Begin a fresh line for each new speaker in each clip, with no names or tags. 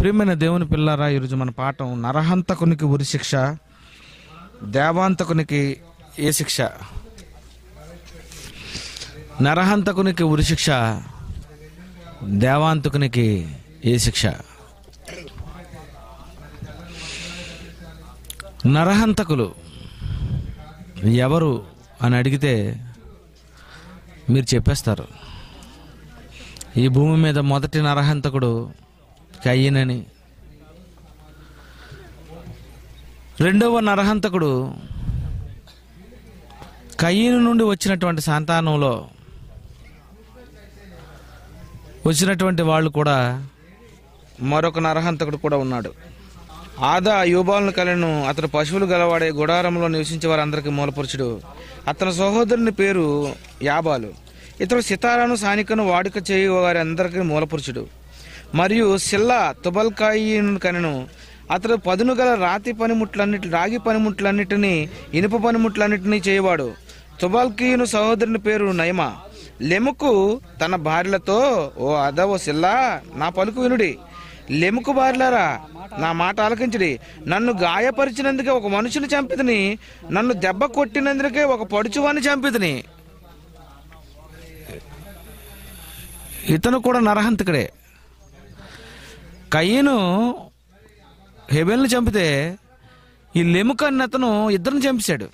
ప్రియమైన దేవుని పిల్లారా ఈరోజు మన పాఠం నరహంతకునికి ఉరి శిక్ష దేవాంతకునికి ఏ శిక్ష నరహంతకునికి ఉరి శిక్ష దేవాంతకునికి ఏ శిక్ష నరహంతకులు ఎవరు అని అడిగితే మీరు చెప్పేస్తారు ఈ భూమి మీద మొదటి నరహంతకుడు కయ్యనని రెండవ నరహంతకుడు కయ్యను నుండి వచ్చినటువంటి సంతానంలో వచ్చినటువంటి వాళ్ళు కూడా మరొక నరహంతకుడు కూడా ఉన్నాడు ఆదా యూబాలను కలను అతడు పశువులు గలవాడే గుడారంలో నివసించే వారందరికీ మూలపురుషుడు అతని సహోదరుని పేరు యాబాలు ఇతడు సితారాను సానికను వాడుక చేయు వారి అందరికీ మూలపురుషుడు మరియు సిల్ల తుబల్కాయి కనెను అతడు పదును గల రాతి పనిముట్లన్నిటి రాగి పనిముట్లన్నిటినీ ఇనుప పనిముట్లన్నిటినీ చేయవాడు తుబల్కీయును సహోదరుని పేరు నయమా లెముకు తన భార్యలతో ఓ అదవో సిల్లా నా పలుకు వినుడి లెముకు భార్యలారా నా మాట ఆలకించడి నన్ను గాయపరిచినందుకే ఒక మనుషుని చంపితిని నన్ను దెబ్బ కొట్టినందుకే ఒక పడుచువాన్ని చంపితిని ఇతను కూడా నరహంతకుడే కయ్యను హెబెల్ని చంపితే ఈ లెముక అన్న అతను ఇద్దరిని చంపేశాడు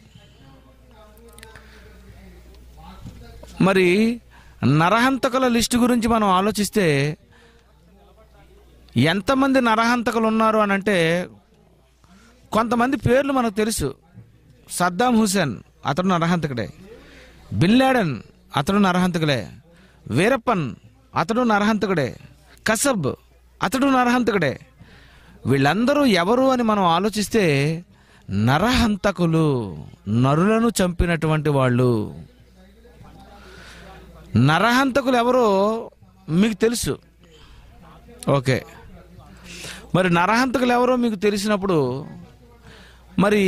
మరి నరహంతకుల లిస్టు గురించి మనం ఆలోచిస్తే ఎంతమంది నరహంతకులు ఉన్నారు అని అంటే కొంతమంది పేర్లు మనకు తెలుసు సద్దాం హుసేన్ అతడు నరహంతకుడే బిన్ అతడు నరహంతకుడే వీరప్పన్ అతడు నరహంతకుడే కసబ్ అతడు నరహంతకుడే వీళ్ళందరూ ఎవరు అని మనం ఆలోచిస్తే నరహంతకులు నరులను చంపినటువంటి వాళ్ళు నరహంతకులు ఎవరో మీకు తెలుసు ఓకే మరి నరహంతకులు ఎవరో మీకు తెలిసినప్పుడు మరి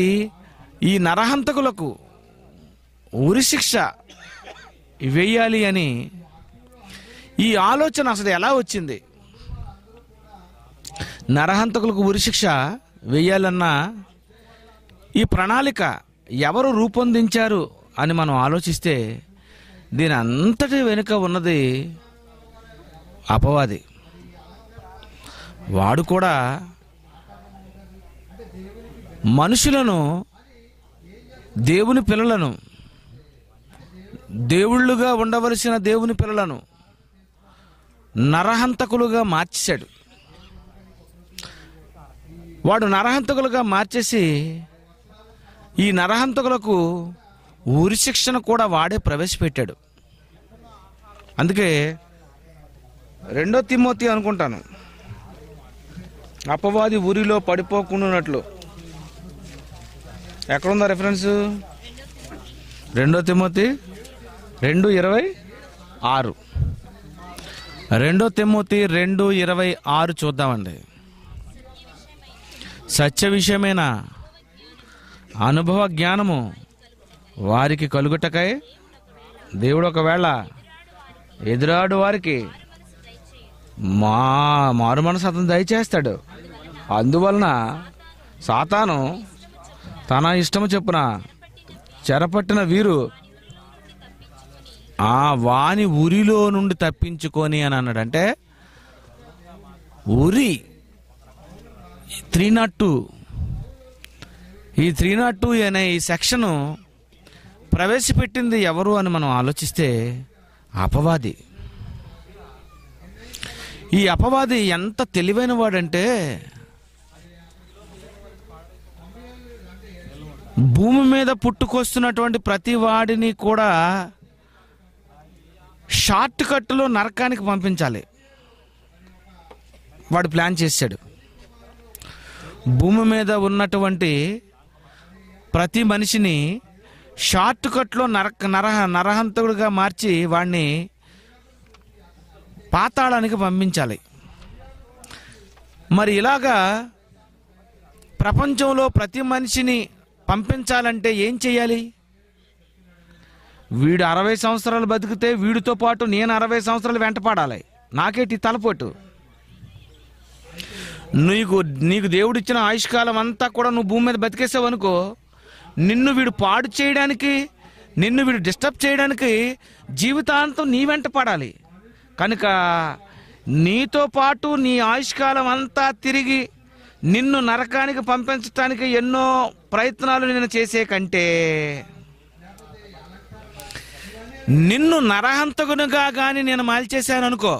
ఈ నరహంతకులకు ఉరిశిక్ష వేయాలి అని ఈ ఆలోచన అసలు ఎలా వచ్చింది నరహంతకులకు ఉరిశిక్ష వేయాలన్న ఈ ప్రణాళిక ఎవరు రూపొందించారు అని మనం ఆలోచిస్తే దీని అంతటి వెనుక ఉన్నది అపవాది వాడు కూడా మనుషులను దేవుని పిల్లలను దేవుళ్ళుగా ఉండవలసిన దేవుని పిల్లలను నరహంతకులుగా మార్చాడు వాడు నరహంతకులుగా మార్చేసి ఈ నరహంతకులకు ఊరి శిక్షను కూడా వాడే ప్రవేశపెట్టాడు అందుకే రెండో తిమ్మోతి అనుకుంటాను అపవాది ఊరిలో పడిపోకుండానట్లు ఎక్కడుందా రెఫరెన్స్ రెండో తిమ్మోతి రెండు ఇరవై ఆరు రెండో తిమ్మోతి రెండు ఇరవై ఆరు చూద్దామండి సత్య విషయమైన అనుభవ జ్ఞానము వారికి కలుగుటకై దేవుడు ఒకవేళ ఎదురాడు వారికి మా మారు మనసు అతను దయచేస్తాడు అందువలన సాతాను తన ఇష్టము చెప్పున చెరపట్టిన వీరు ఆ వాని ఉరిలో నుండి తప్పించుకొని అని అన్నాడు అంటే ఉరి త్రీ నాట్ టూ ఈ త్రీ నాట్ టూ అనే ఈ సెక్షను ప్రవేశపెట్టింది ఎవరు అని మనం ఆలోచిస్తే అపవాది ఈ అపవాది ఎంత తెలివైన వాడంటే భూమి మీద పుట్టుకొస్తున్నటువంటి ప్రతి వాడిని కూడా షార్ట్ కట్లో నరకానికి పంపించాలి వాడు ప్లాన్ చేశాడు భూమి మీద ఉన్నటువంటి ప్రతి మనిషిని షార్ట్ కట్లో నరక నరహ నరహంతకుడిగా మార్చి వాడిని పాతాళానికి పంపించాలి మరి ఇలాగా ప్రపంచంలో ప్రతి మనిషిని పంపించాలంటే ఏం చేయాలి వీడు అరవై సంవత్సరాలు బతికితే వీడితో పాటు నేను అరవై సంవత్సరాలు వెంటపడాలి నాకేటి తలపోటు నీకు నీకు దేవుడిచ్చిన ఆయుష్కాలం అంతా కూడా నువ్వు భూమి మీద బతికేసావు అనుకో నిన్ను వీడు పాడు చేయడానికి నిన్ను వీడు డిస్టర్బ్ చేయడానికి జీవితాంతం నీ వెంట పడాలి కనుక నీతో పాటు నీ ఆయుష్కాలం అంతా తిరిగి నిన్ను నరకానికి పంపించడానికి ఎన్నో ప్రయత్నాలు నేను చేసే కంటే నిన్ను నరహంతకునిగా కానీ నేను మాల్చేశాను అనుకో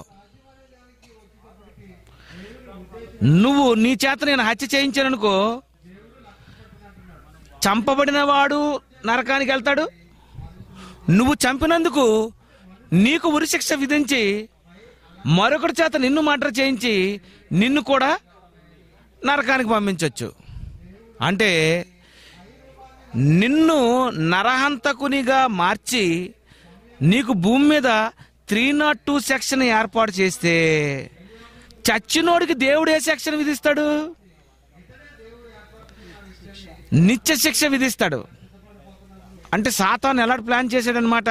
నువ్వు నీ చేత నేను హత్య చేయించాననుకో చంపబడిన వాడు నరకానికి వెళ్తాడు నువ్వు చంపినందుకు నీకు ఉరిశిక్ష విధించి మరొకటి చేత నిన్ను మర్డర్ చేయించి నిన్ను కూడా నరకానికి పంపించవచ్చు అంటే నిన్ను నరహంతకునిగా మార్చి నీకు భూమి మీద త్రీ నాట్ టూ సెక్షన్ ఏర్పాటు చేస్తే చచ్చినోడికి దేవుడు ఏ శిక్షను విధిస్తాడు నిత్య శిక్ష విధిస్తాడు అంటే సాతాన్ ఎలా ప్లాన్ చేశాడనమాట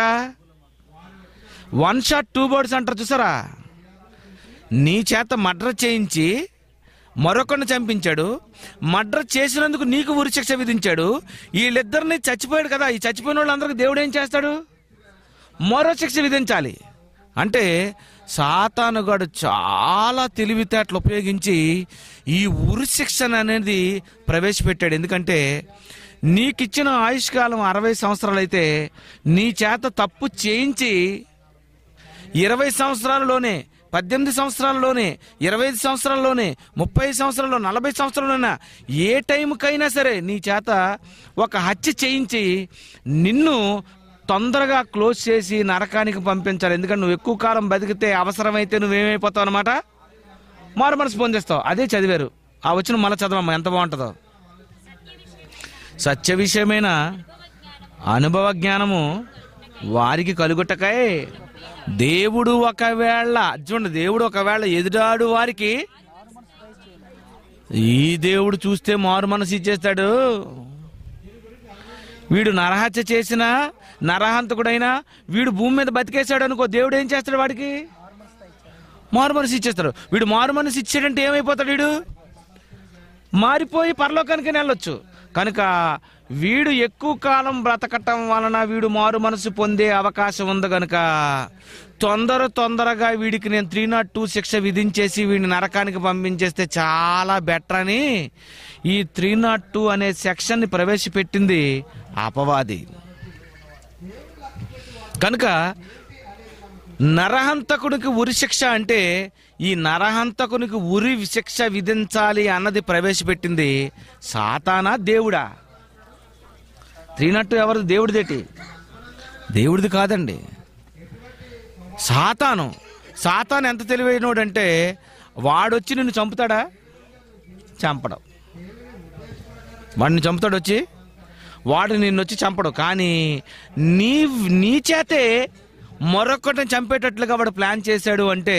వన్ షాట్ టూ బర్డ్స్ అంటారు చూసారా నీ చేత మడ్ర చేయించి మరొకరిని చంపించాడు మడ్ర చేసినందుకు నీకు ఉరి శిక్ష విధించాడు వీళ్ళిద్దరిని చచ్చిపోయాడు కదా ఈ చచ్చిపోయిన వాళ్ళందరికీ దేవుడు ఏం చేస్తాడు మరో శిక్ష విధించాలి అంటే సాతానుగాడు చాలా తెలివితేటలు ఉపయోగించి ఈ ఉరి శిక్షణ అనేది ప్రవేశపెట్టాడు ఎందుకంటే నీకిచ్చిన ఆయుష్కాలం అరవై సంవత్సరాలు అయితే నీ చేత తప్పు చేయించి ఇరవై సంవత్సరాలలోనే పద్దెనిమిది సంవత్సరాలలోనే ఇరవై ఐదు సంవత్సరాల్లోనే ముప్పై సంవత్సరాల్లో నలభై సంవత్సరాలైనా ఏ టైంకైనా సరే నీ చేత ఒక హత్య చేయించి నిన్ను తొందరగా క్లోజ్ చేసి నరకానికి పంపించాలి ఎందుకంటే నువ్వు ఎక్కువ కాలం బతికితే అవసరమైతే నువ్వేమైపోతావు అనమాట మారు మనసు పొందిస్తావు అదే చదివారు ఆ వచ్చిన మళ్ళీ చదవమ్మా ఎంత బాగుంటుందో సత్య విషయమైన అనుభవ జ్ఞానము వారికి కలుగుటకై దేవుడు ఒకవేళ చూడండి దేవుడు ఒకవేళ ఎదుడాడు వారికి ఈ దేవుడు చూస్తే మారు మనసు ఇచ్చేస్తాడు వీడు నరహత్య చేసినా నరహంతకుడైనా వీడు భూమి మీద బతికేశాడు అనుకో దేవుడు ఏం చేస్తాడు వాడికి మారు మనసు ఇచ్చేస్తారు వీడు మారు మనసు ఇచ్చాడంటే ఏమైపోతాడు వీడు మారిపోయి పరలోకానికి వెళ్ళొచ్చు కనుక వీడు ఎక్కువ కాలం బ్రతకటం వలన వీడు మారు మనసు పొందే అవకాశం ఉంది కనుక తొందర తొందరగా వీడికి నేను త్రీ నాట్ టూ శిక్ష విధించేసి వీడిని నరకానికి పంపించేస్తే చాలా బెటర్ అని ఈ త్రీ నాట్ టూ అనే సెక్షన్ని ప్రవేశపెట్టింది అపవాది కనుక నరహంతకునికి ఉరి శిక్ష అంటే ఈ నరహంతకునికి ఉరి శిక్ష విధించాలి అన్నది ప్రవేశపెట్టింది సాతానా దేవుడా త్రీనట్టు ఎవరు దేవుడిదేటి దేవుడిది కాదండి సాతాను సాతాను ఎంత తెలివైనోడంటే వాడొచ్చి నిన్ను చంపుతాడా చంపడం వాడిని చంపుతాడు వచ్చి వాడు వచ్చి చంపడు కానీ నీ నీ చేతే మరొకటిని చంపేటట్లుగా వాడు ప్లాన్ చేశాడు అంటే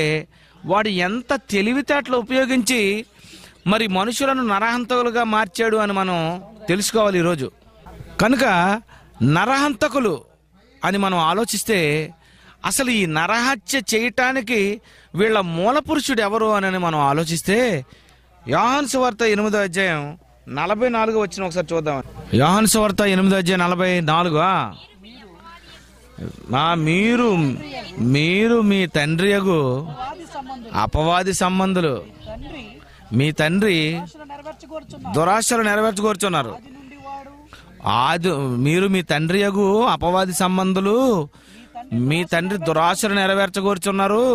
వాడు ఎంత తెలివితేటలు ఉపయోగించి మరి మనుషులను నరహంతకులుగా మార్చాడు అని మనం తెలుసుకోవాలి ఈరోజు కనుక నరహంతకులు అని మనం ఆలోచిస్తే అసలు ఈ నరహత్య చేయటానికి వీళ్ళ మూల పురుషుడు ఎవరు అని మనం ఆలోచిస్తే యాన్స్ వార్త ఎనిమిదో అధ్యాయం నలభై నాలుగు వచ్చిన ఒకసారి చూద్దాం యోహన్ సువార్త ఎనిమిది వచ్చే నలభై నాలుగా మీరు మీరు మీ తండ్రి యగు అపవాది సంబంధులు మీ తండ్రి దురాశలు నెరవేర్చుకోరుచున్నారు ఆది మీరు మీ తండ్రి యగు అపవాది సంబంధులు మీ తండ్రి దురాశలు నెరవేర్చకూర్చున్నారు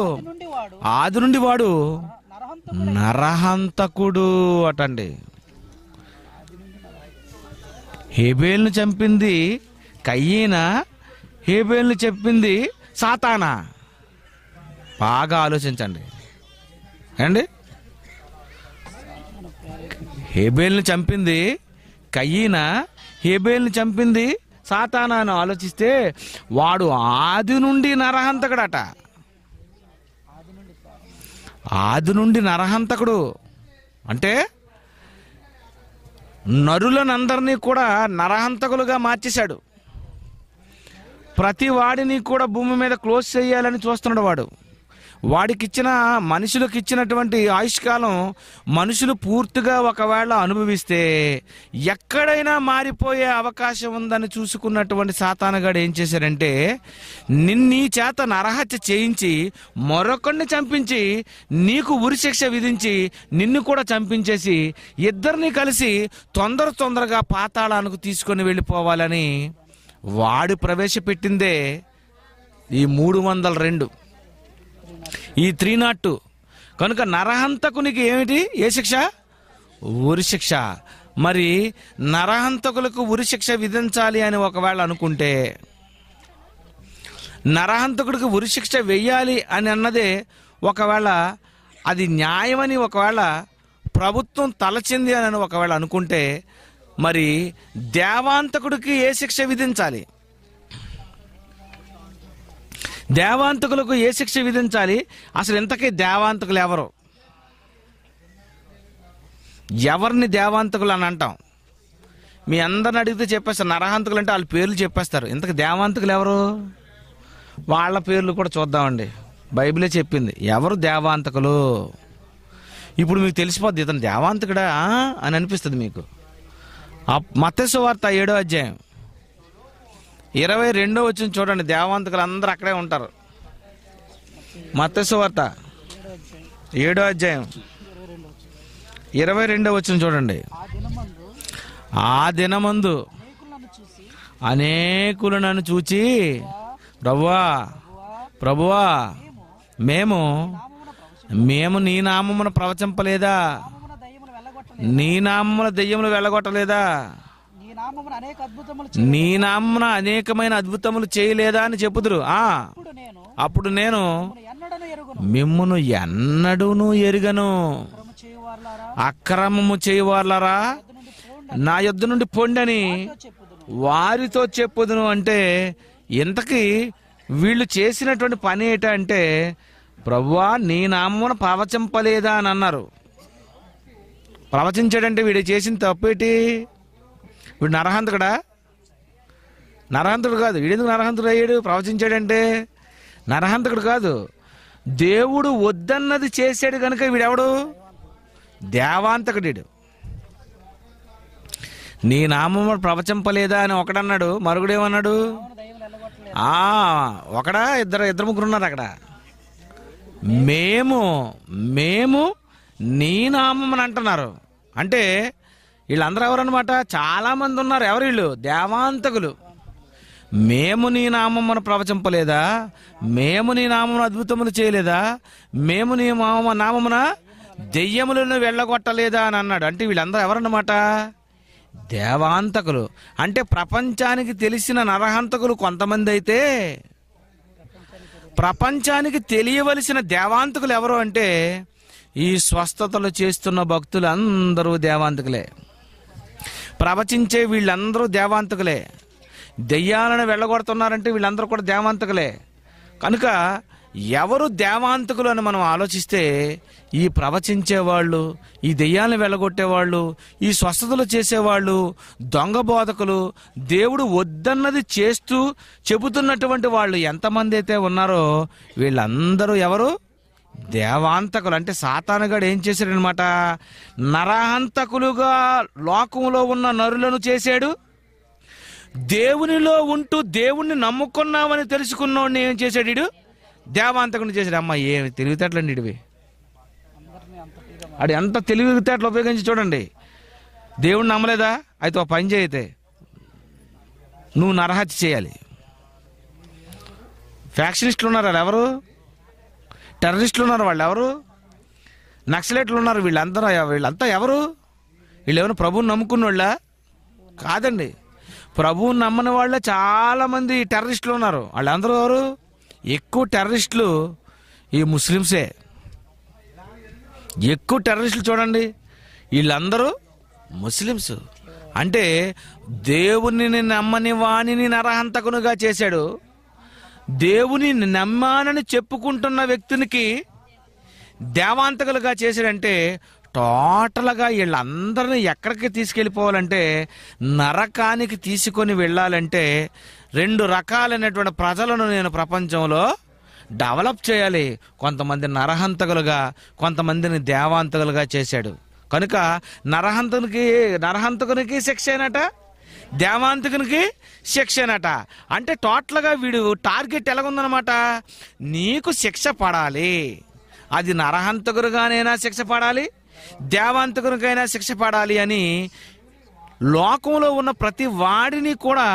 ఆది నుండి వాడు నరహంతకుడు అటండి హేబేల్ను చంపింది కయ్యేనా హేబేల్ను చెప్పింది సాతానా బాగా ఆలోచించండి ఏండి హేబేల్ని చంపింది కయ్యీన హేబేల్ని చంపింది సాతానా అని ఆలోచిస్తే వాడు ఆది నుండి నరహంతకుడట ఆది నుండి నరహంతకుడు అంటే నరులనందరినీ కూడా నరహంతకులుగా మార్చేశాడు ప్రతి వాడిని కూడా భూమి మీద క్లోజ్ చేయాలని చూస్తున్నాడు వాడు వాడికిచ్చిన మనుషులకు ఇచ్చినటువంటి ఆయుష్కాలం మనుషులు పూర్తిగా ఒకవేళ అనుభవిస్తే ఎక్కడైనా మారిపోయే అవకాశం ఉందని చూసుకున్నటువంటి సాతానగాడు ఏం చేశారంటే నిన్ను చేత నరహత్య చేయించి మరొకడిని చంపించి నీకు ఉరిశిక్ష విధించి నిన్ను కూడా చంపించేసి ఇద్దరిని కలిసి తొందర తొందరగా పాతాళానికి తీసుకొని వెళ్ళిపోవాలని వాడు ప్రవేశపెట్టిందే ఈ మూడు వందల రెండు ఈ త్రీ నాట్ టూ కనుక నరహంతకునికి ఏమిటి ఏ శిక్ష ఉరి శిక్ష మరి నరహంతకులకు ఉరి శిక్ష విధించాలి అని ఒకవేళ అనుకుంటే నరహంతకుడికి ఉరి శిక్ష వెయ్యాలి అని అన్నదే ఒకవేళ అది న్యాయమని ఒకవేళ ప్రభుత్వం తలచింది అని ఒకవేళ అనుకుంటే మరి దేవాంతకుడికి ఏ శిక్ష విధించాలి దేవాంతకులకు ఏ శిక్ష విధించాలి అసలు ఇంతకీ దేవాంతకులు ఎవరు ఎవరిని దేవాంతకులు అని అంటాం మీ అందరిని అడిగితే చెప్పేస్తారు నరహంతకులు అంటే వాళ్ళ పేర్లు చెప్పేస్తారు ఇంతకు దేవాంతకులు ఎవరు వాళ్ళ పేర్లు కూడా చూద్దామండి బైబిలే చెప్పింది ఎవరు దేవాంతకులు ఇప్పుడు మీకు తెలిసిపోద్ది ఇతను దేవాంతకుడా అని అనిపిస్తుంది మీకు మత్స్య వార్త ఏడో అధ్యాయం ఇరవై రెండో వచ్చిన చూడండి దేవాంతకులు అందరు అక్కడే ఉంటారు మత్స్యవార్త ఏడో అధ్యాయం ఇరవై రెండో వచ్చిన చూడండి ఆ దినమందు అనేకులు నన్ను చూచి ప్రభువా ప్రభువా మేము మేము నీ నామమును ప్రవచింపలేదా నీ నామముల దెయ్యములు వెళ్ళగొట్టలేదా నీ నామన అనేకమైన అద్భుతములు చేయలేదా అని చెప్పుదురు ఆ అప్పుడు నేను మిమ్మును ఎన్నడూను ఎరుగను అక్రమము చేయవార్లరా నా యొద్ నుండి పొండని వారితో చెప్పుదును అంటే ఇంతకీ వీళ్ళు చేసినటువంటి పని ఏంటంటే ప్రభువా నీ నామమున ప్రవచింపలేదా అని అన్నారు ప్రవచించాడంటే వీడు చేసిన తప్పేటి వీడు నరహంతకుడా నరహంతుడు కాదు వీడెందుకు నరహంతుడు అయ్యాడు ప్రవచించాడంటే నరహంతకుడు కాదు దేవుడు వద్దన్నది చేశాడు కనుక వీడెవడు దేవాంతకుడు నీ నామం ప్రవచింపలేదా అని ఒకడన్నాడు మరుగుడేమన్నాడు ఒకడా ఇద్దరు ఇద్దరు ముగ్గురు ఉన్నారు అక్కడ మేము మేము నీ నామం అంటున్నారు అంటే వీళ్ళందరూ ఎవరనమాట చాలామంది ఉన్నారు ఎవరు వీళ్ళు దేవాంతకులు మేము నీ నామమ్మను ప్రవచింపలేదా మేము నీ నామమును అద్భుతములు చేయలేదా మేము నీ మామ నామమున దెయ్యములను వెళ్ళగొట్టలేదా అని అన్నాడు అంటే వీళ్ళందరూ ఎవరన్నమాట దేవాంతకులు అంటే ప్రపంచానికి తెలిసిన నరహంతకులు కొంతమంది అయితే ప్రపంచానికి తెలియవలసిన దేవాంతకులు ఎవరు అంటే ఈ స్వస్థతలు చేస్తున్న భక్తులు అందరూ దేవాంతకులే ప్రవచించే వీళ్ళందరూ దేవాంతకులే దెయ్యాలను వెళ్ళగొడుతున్నారంటే వీళ్ళందరూ కూడా దేవాంతకులే కనుక ఎవరు దేవాంతకులు అని మనం ఆలోచిస్తే ఈ ప్రవచించేవాళ్ళు ఈ దెయ్యాలను వెళ్ళగొట్టేవాళ్ళు ఈ స్వస్థతలు చేసేవాళ్ళు దొంగ బోధకులు దేవుడు వద్దన్నది చేస్తూ చెబుతున్నటువంటి వాళ్ళు ఎంతమంది అయితే ఉన్నారో వీళ్ళందరూ ఎవరు దేవాంతకులు అంటే సాతానుగాడు ఏం చేశాడనమాట నరహంతకులుగా లోకంలో ఉన్న నరులను చేశాడు దేవునిలో ఉంటూ దేవుణ్ణి నమ్ముకున్నామని తెలుసుకున్నోడిని ఏం చేశాడు ఇడు దేవాంతకుని చేశాడు అమ్మ ఏమి తెలివితేటలండి ఇడివి అది ఎంత తెలివితేటలు ఉపయోగించి చూడండి దేవుణ్ణి నమ్మలేదా అయితే ఒక పని చేయితే నువ్వు నరహత్య చేయాలి ఫ్యాక్షనిస్టులు ఉన్నారు ఎవరు టెర్రరిస్టులు ఉన్నారు వాళ్ళు ఎవరు నక్సలేట్లు ఉన్నారు వీళ్ళందరూ వీళ్ళంతా ఎవరు వీళ్ళు ఏమైనా ప్రభువుని నమ్ముకున్న వాళ్ళ కాదండి ప్రభువుని నమ్మని వాళ్ళ చాలామంది టెర్రరిస్టులు ఉన్నారు వాళ్ళందరూ ఎవరు ఎక్కువ టెర్రరిస్టులు ఈ ముస్లిమ్సే ఎక్కువ టెర్రరిస్టులు చూడండి వీళ్ళందరూ ముస్లిమ్స్ అంటే దేవుని నమ్మని వాణిని నరహంతకునుగా చేశాడు దేవుని నమ్మానని చెప్పుకుంటున్న వ్యక్తినికి దేవాంతకులుగా చేశాడంటే టోటల్గా వీళ్ళందరినీ ఎక్కడికి తీసుకెళ్ళిపోవాలంటే నరకానికి తీసుకొని వెళ్ళాలంటే రెండు రకాలైనటువంటి ప్రజలను నేను ప్రపంచంలో డెవలప్ చేయాలి కొంతమంది నరహంతకులుగా కొంతమందిని దేవాంతకులుగా చేశాడు కనుక నరహంతునికి నరహంతకునికి శిక్ష అయినట దేవాంతకునికి శిక్షనట అంటే టోటల్గా వీడు టార్గెట్ ఎలాగుందనమాట నీకు శిక్ష పడాలి అది నరహంతకురుగానైనా శిక్ష పడాలి దేవాంతకునికైనా శిక్ష పడాలి అని లోకంలో ఉన్న ప్రతి వాడిని కూడా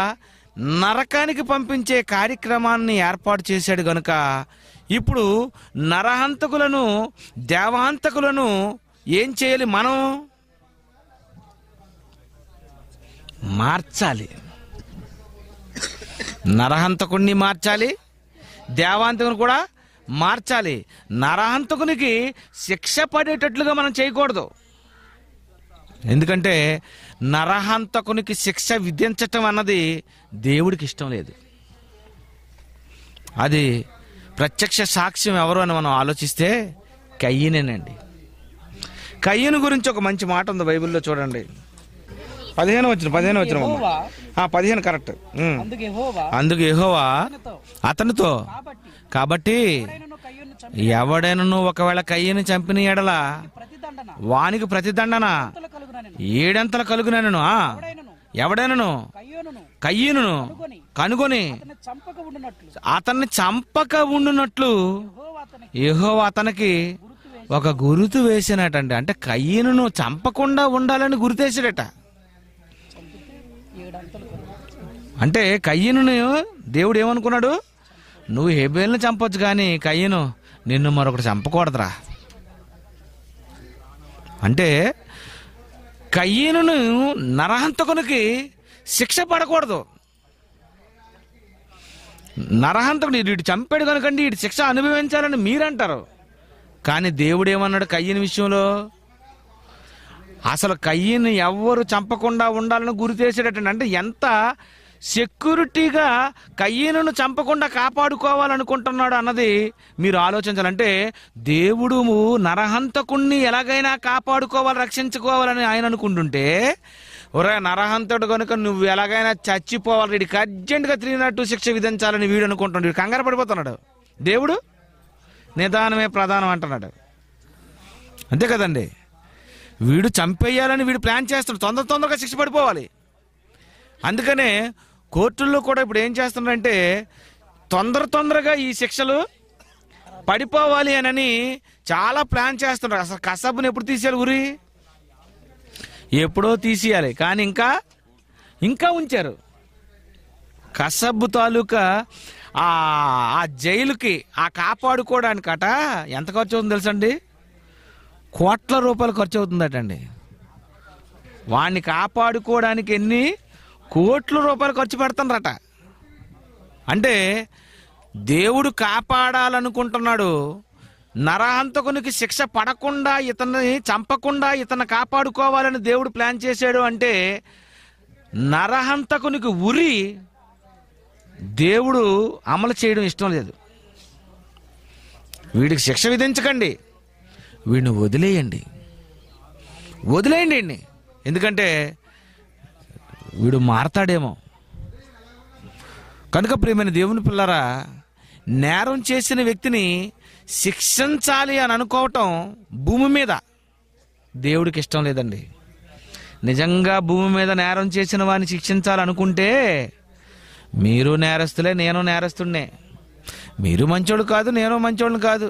నరకానికి పంపించే కార్యక్రమాన్ని ఏర్పాటు చేశాడు గనుక ఇప్పుడు నరహంతకులను దేవాంతకులను ఏం చేయాలి మనం మార్చాలి నరహంతకుణ్ణి మార్చాలి దేవాంతకుని కూడా మార్చాలి నరహంతకునికి శిక్ష పడేటట్లుగా మనం చేయకూడదు ఎందుకంటే నరహంతకునికి శిక్ష విధించటం అన్నది దేవుడికి ఇష్టం లేదు అది ప్రత్యక్ష సాక్ష్యం ఎవరు అని మనం ఆలోచిస్తే కయ్యనేనండి కయ్యను గురించి ఒక మంచి మాట ఉంది బైబిల్లో చూడండి పదిహేను వచ్చిన పదిహేను వచ్చిన పదిహేను కరెక్ట్ అందుకు ఏహోవా అతనితో కాబట్టి నువ్వు ఒకవేళ కయ్యను చంపిన ఎడలా వానికి ప్రతిదండన ఏడంతలు కలుగునను ఎవడైనను కయ్యను కనుగొని అతన్ని చంపక ఉండునట్లు యహో అతనికి ఒక గురుతు వేసినటండి అంటే కయ్యను చంపకుండా ఉండాలని గుర్తేసాడట అంటే కయ్యను దేవుడు ఏమనుకున్నాడు నువ్వు హెబేల్ని చంపొచ్చు కానీ కయ్యను నిన్ను మరొకటి చంపకూడదురా అంటే కయ్యను నరహంతకునికి శిక్ష పడకూడదు నరహంతకుడు వీటి చంపాడు కనుకండి వీటి శిక్ష అనుభవించాలని మీరంటారు కానీ దేవుడు ఏమన్నాడు కయ్యని విషయంలో అసలు కయ్యని ఎవ్వరు చంపకుండా ఉండాలని గురి చేసేటట్టండి అంటే ఎంత సెక్యూరిటీగా కయ్యను చంపకుండా కాపాడుకోవాలనుకుంటున్నాడు అన్నది మీరు ఆలోచించాలంటే దేవుడు నరహంతకుణ్ణి ఎలాగైనా కాపాడుకోవాలి రక్షించుకోవాలని ఆయన అనుకుంటుంటే ఒరే నరహంతుడు కనుక నువ్వు ఎలాగైనా చచ్చిపోవాలి వీడికి అర్జెంటుగా త్రీ నాట్ శిక్ష విధించాలని వీడు అనుకుంటున్నాడు వీడు కంగారు పడిపోతున్నాడు దేవుడు నిదానమే ప్రధానం అంటున్నాడు అంతే కదండీ వీడు చంపేయాలని వీడు ప్లాన్ చేస్తున్నాడు తొందర తొందరగా శిక్ష పడిపోవాలి అందుకనే కోర్టుల్లో కూడా ఇప్పుడు ఏం చేస్తున్నారంటే తొందర తొందరగా ఈ శిక్షలు పడిపోవాలి అనని చాలా ప్లాన్ చేస్తున్నారు అసలు కసబ్ని ఎప్పుడు తీసేయాలి ఊరి ఎప్పుడో తీసేయాలి కానీ ఇంకా ఇంకా ఉంచారు కసబ్బు తాలూకా ఆ జైలుకి ఆ కాపాడుకోవడానికట ఎంత ఖర్చు అవుతుంది తెలుసండి కోట్ల రూపాయలు ఖర్చు అవుతుందటండి వాడిని కాపాడుకోవడానికి ఎన్ని కోట్ల రూపాయలు ఖర్చు పెడుతున్నారట అంటే దేవుడు కాపాడాలనుకుంటున్నాడు నరహంతకునికి శిక్ష పడకుండా ఇతన్ని చంపకుండా ఇతను కాపాడుకోవాలని దేవుడు ప్లాన్ చేశాడు అంటే నరహంతకునికి ఉరి దేవుడు అమలు చేయడం ఇష్టం లేదు వీడికి శిక్ష విధించకండి వీడిని వదిలేయండి వదిలేయండి అండి ఎందుకంటే వీడు మారతాడేమో కనుక ప్రియమైన దేవుని పిల్లరా నేరం చేసిన వ్యక్తిని శిక్షించాలి అని అనుకోవటం భూమి మీద దేవుడికి ఇష్టం లేదండి నిజంగా భూమి మీద నేరం చేసిన వాడిని శిక్షించాలనుకుంటే మీరు నేరస్తులే నేను నేరస్తుండే మీరు మంచోడు కాదు నేను మంచోడు కాదు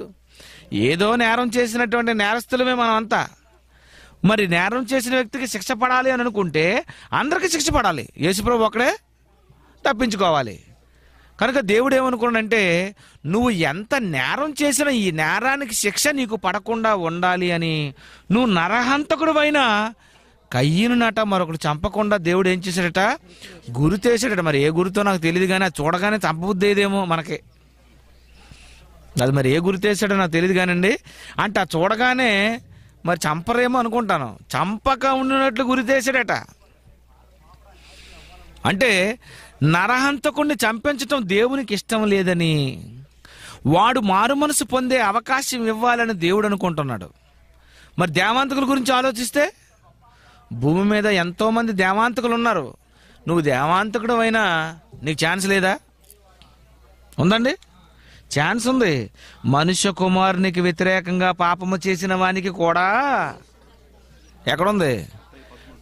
ఏదో నేరం చేసినటువంటి నేరస్తులమే మనం అంతా మరి నేరం చేసిన వ్యక్తికి శిక్ష పడాలి అని అనుకుంటే అందరికీ శిక్ష పడాలి యేసుప్రభు ఒకడే తప్పించుకోవాలి కనుక దేవుడు ఏమనుకున్నాడంటే నువ్వు ఎంత నేరం చేసినా ఈ నేరానికి శిక్ష నీకు పడకుండా ఉండాలి అని నువ్వు నరహంతకుడు అయినా కయ్యను నట మరొకడు చంపకుండా దేవుడు ఏం చేశాడట గురి చేశాడట మరి ఏ గురితో నాకు తెలియదు కానీ చూడగానే చంపబుద్దేదేమో మనకి అది మరి ఏ గుర్తేసాడో నాకు తెలియదు కానండి అంటే చూడగానే మరి చంపరేమో అనుకుంటాను చంపక ఉండినట్లు గురితేసాడట అంటే నరహంతకుణ్ణి చంపించటం దేవునికి ఇష్టం లేదని వాడు మారు మనసు పొందే అవకాశం ఇవ్వాలని దేవుడు అనుకుంటున్నాడు మరి దేవాంతకుల గురించి ఆలోచిస్తే భూమి మీద ఎంతోమంది దేవాంతకులు ఉన్నారు నువ్వు దేవాంతకుడు అయినా నీకు ఛాన్స్ లేదా ఉందండి ఛాన్స్ ఉంది మనుష్య కుమారునికి వ్యతిరేకంగా పాపము చేసిన వానికి కూడా ఎక్కడుంది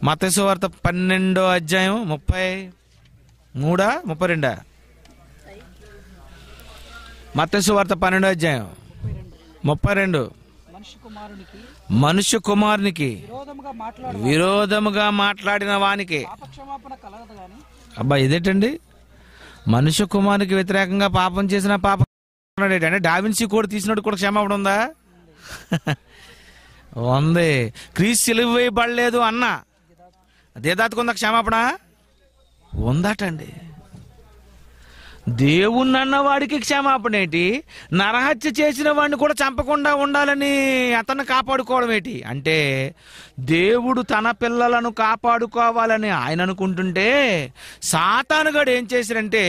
మతసు వార్త పన్నెండో అధ్యాయం ముప్పై మూడా ముప్పై రెండా మతసు వార్త పన్నెండో అధ్యాయం ముప్పై రెండు మనుష్య కుమారునికి విరోధముగా మాట్లాడిన వానికి అబ్బా ఇదేటండి మనుష్య కుమారునికి వ్యతిరేకంగా పాపం చేసిన పాప అంటే డావిన్సీ కోడ్ తీసినట్టు కూడా క్షమాపణ ఉందా ఉంది క్రీస్ సిలువ వేయబడలేదు అన్న దేదాతకుందా క్షమాపణ ఉందటండి దేవుణ్ణి అన్నవాడికి క్షమాపణ ఏంటి నరహత్య చేసిన వాడిని కూడా చంపకుండా ఉండాలని అతన్ని కాపాడుకోవడం ఏంటి అంటే దేవుడు తన పిల్లలను కాపాడుకోవాలని ఆయన అనుకుంటుంటే సాతానుగాడు ఏం చేశారంటే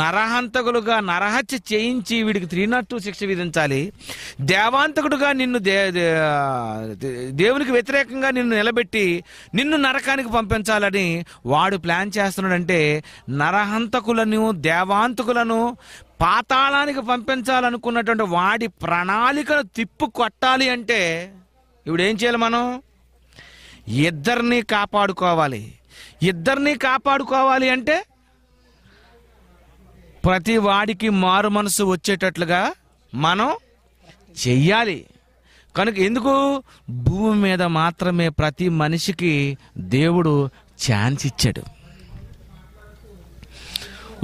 నరహంతకులుగా నరహత్య చేయించి వీడికి త్రీ నాట్ టూ శిక్ష విధించాలి దేవాంతకుడుగా నిన్ను దే దేవునికి వ్యతిరేకంగా నిన్ను నిలబెట్టి నిన్ను నరకానికి పంపించాలని వాడు ప్లాన్ చేస్తున్నాడంటే నరహంతకులను దేవాంతకులను పాతాళానికి పంపించాలనుకున్నటువంటి వాడి ప్రణాళికను తిప్పు కొట్టాలి అంటే ఇప్పుడు ఏం చేయాలి మనం ఇద్దరిని కాపాడుకోవాలి ఇద్దరిని కాపాడుకోవాలి అంటే ప్రతి వాడికి మారు మనసు వచ్చేటట్లుగా మనం చెయ్యాలి కనుక ఎందుకు భూమి మీద మాత్రమే ప్రతి మనిషికి దేవుడు ఛాన్స్ ఇచ్చాడు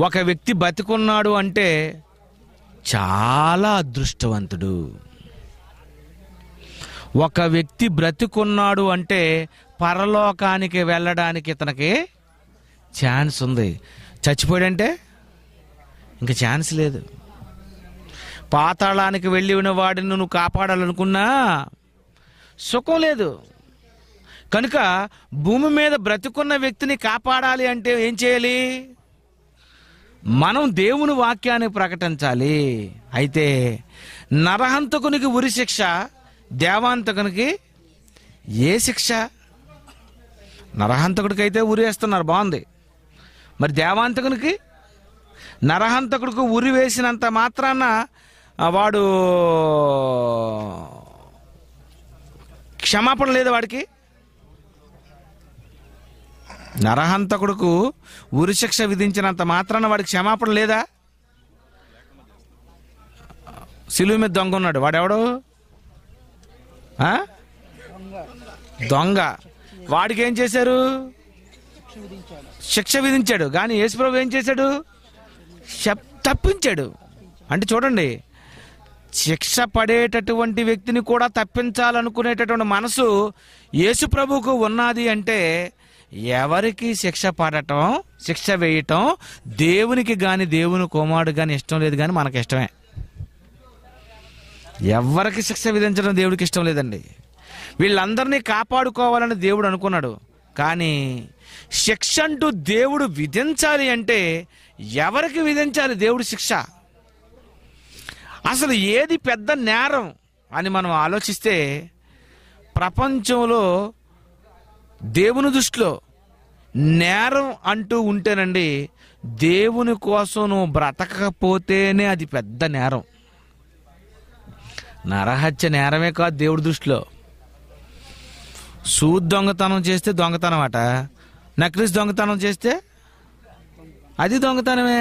ఒక వ్యక్తి బతికున్నాడు అంటే చాలా అదృష్టవంతుడు ఒక వ్యక్తి బ్రతికున్నాడు అంటే పరలోకానికి వెళ్ళడానికి ఇతనికి ఛాన్స్ ఉంది చచ్చిపోయాడంటే ఇంకా ఛాన్స్ లేదు పాతాళానికి వెళ్ళి వాడిని నువ్వు కాపాడాలనుకున్నా సుఖం లేదు కనుక భూమి మీద బ్రతికున్న వ్యక్తిని కాపాడాలి అంటే ఏం చేయాలి మనం దేవుని వాక్యాన్ని ప్రకటించాలి అయితే నరహంతకునికి ఉరిశిక్ష దేవాంతకునికి ఏ శిక్ష నరహంతకుడికైతే ఉరేస్తున్నారు బాగుంది మరి దేవాంతకునికి నరహంతకుడికి ఉరి వేసినంత మాత్రాన వాడు క్షమాపణ లేదు వాడికి నరహంతకుడుకు ఉరిశిక్ష విధించినంత మాత్రాన వాడికి క్షమాపణ లేదా సిలువు మీద దొంగ ఉన్నాడు వాడెవడో దొంగ వాడికి ఏం చేశారు శిక్ష విధించాడు కానీ యేసుప్రభు ఏం చేశాడు తప్పించాడు అంటే చూడండి శిక్ష పడేటటువంటి వ్యక్తిని కూడా తప్పించాలనుకునేటటువంటి మనసు యేసుప్రభుకు ఉన్నది అంటే ఎవరికి శిక్ష పడటం శిక్ష వేయటం దేవునికి కానీ దేవుని కుమారుడు కానీ ఇష్టం లేదు కానీ మనకి ఇష్టమే ఎవరికి శిక్ష విధించడం దేవుడికి ఇష్టం లేదండి వీళ్ళందరినీ కాపాడుకోవాలని దేవుడు అనుకున్నాడు కానీ శిక్ష అంటూ దేవుడు విధించాలి అంటే ఎవరికి విధించాలి దేవుడు శిక్ష అసలు ఏది పెద్ద నేరం అని మనం ఆలోచిస్తే ప్రపంచంలో దేవుని దృష్టిలో నేరం అంటూ ఉంటేనండి దేవుని కోసం నువ్వు బ్రతకకపోతేనే అది పెద్ద నేరం నరహత్య నేరమే కాదు దేవుడి దృష్టిలో సూద్ దొంగతనం చేస్తే దొంగతనం అట నక్లీస్ దొంగతనం చేస్తే అది దొంగతనమే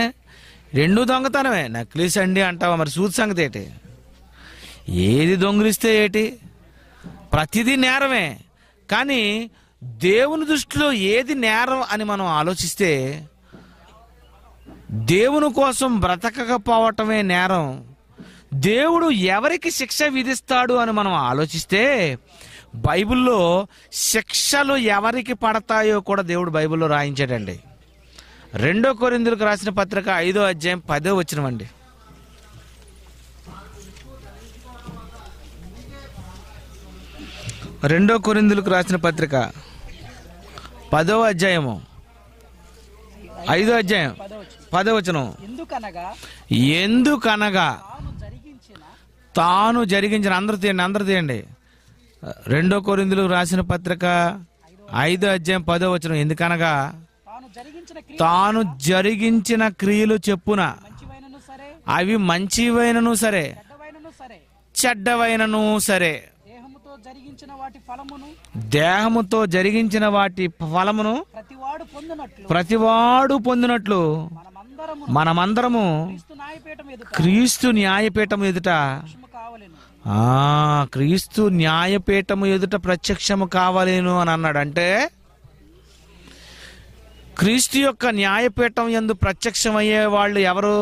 రెండు దొంగతనమే నక్లీస్ అండి అంటావా మరి సూద్ సంగతి ఏంటి ఏది దొంగిలిస్తే ఏటి ప్రతిదీ నేరమే కానీ దేవుని దృష్టిలో ఏది నేరం అని మనం ఆలోచిస్తే దేవుని కోసం బ్రతకకపోవటమే నేరం దేవుడు ఎవరికి శిక్ష విధిస్తాడు అని మనం ఆలోచిస్తే బైబిల్లో శిక్షలు ఎవరికి పడతాయో కూడా దేవుడు బైబిల్లో రాయించాడండి రెండో కొరిందులకు రాసిన పత్రిక ఐదో అధ్యాయం పదో వచ్చినవండి రెండో కొరిందులకు రాసిన పత్రిక పదో అధ్యాయము ఐదో అధ్యాయం పదో వచనం ఎందుకనగా తాను జరిగించిన అందరు తీయండి అందరు తీయండి రెండో కొరిందులు రాసిన పత్రిక ఐదో అధ్యాయం పదో వచ్చిన ఎందుకనగా తాను జరిగించిన క్రియలు చెప్పున అవి మంచివైనను సరే చెడ్డవైనను సరే దేహముతో జరిగించిన వాటి ఫలమును ప్రతివాడు పొందినట్లు మనమందరము క్రీస్తు న్యాయపీఠం ఎదుట ఆ క్రీస్తు న్యాయపీఠము ఎదుట ప్రత్యక్షము కావాలేను అని అన్నాడు అంటే క్రీస్తు యొక్క న్యాయపీఠం ఎందు ప్రత్యక్షమయ్యే వాళ్ళు ఎవరు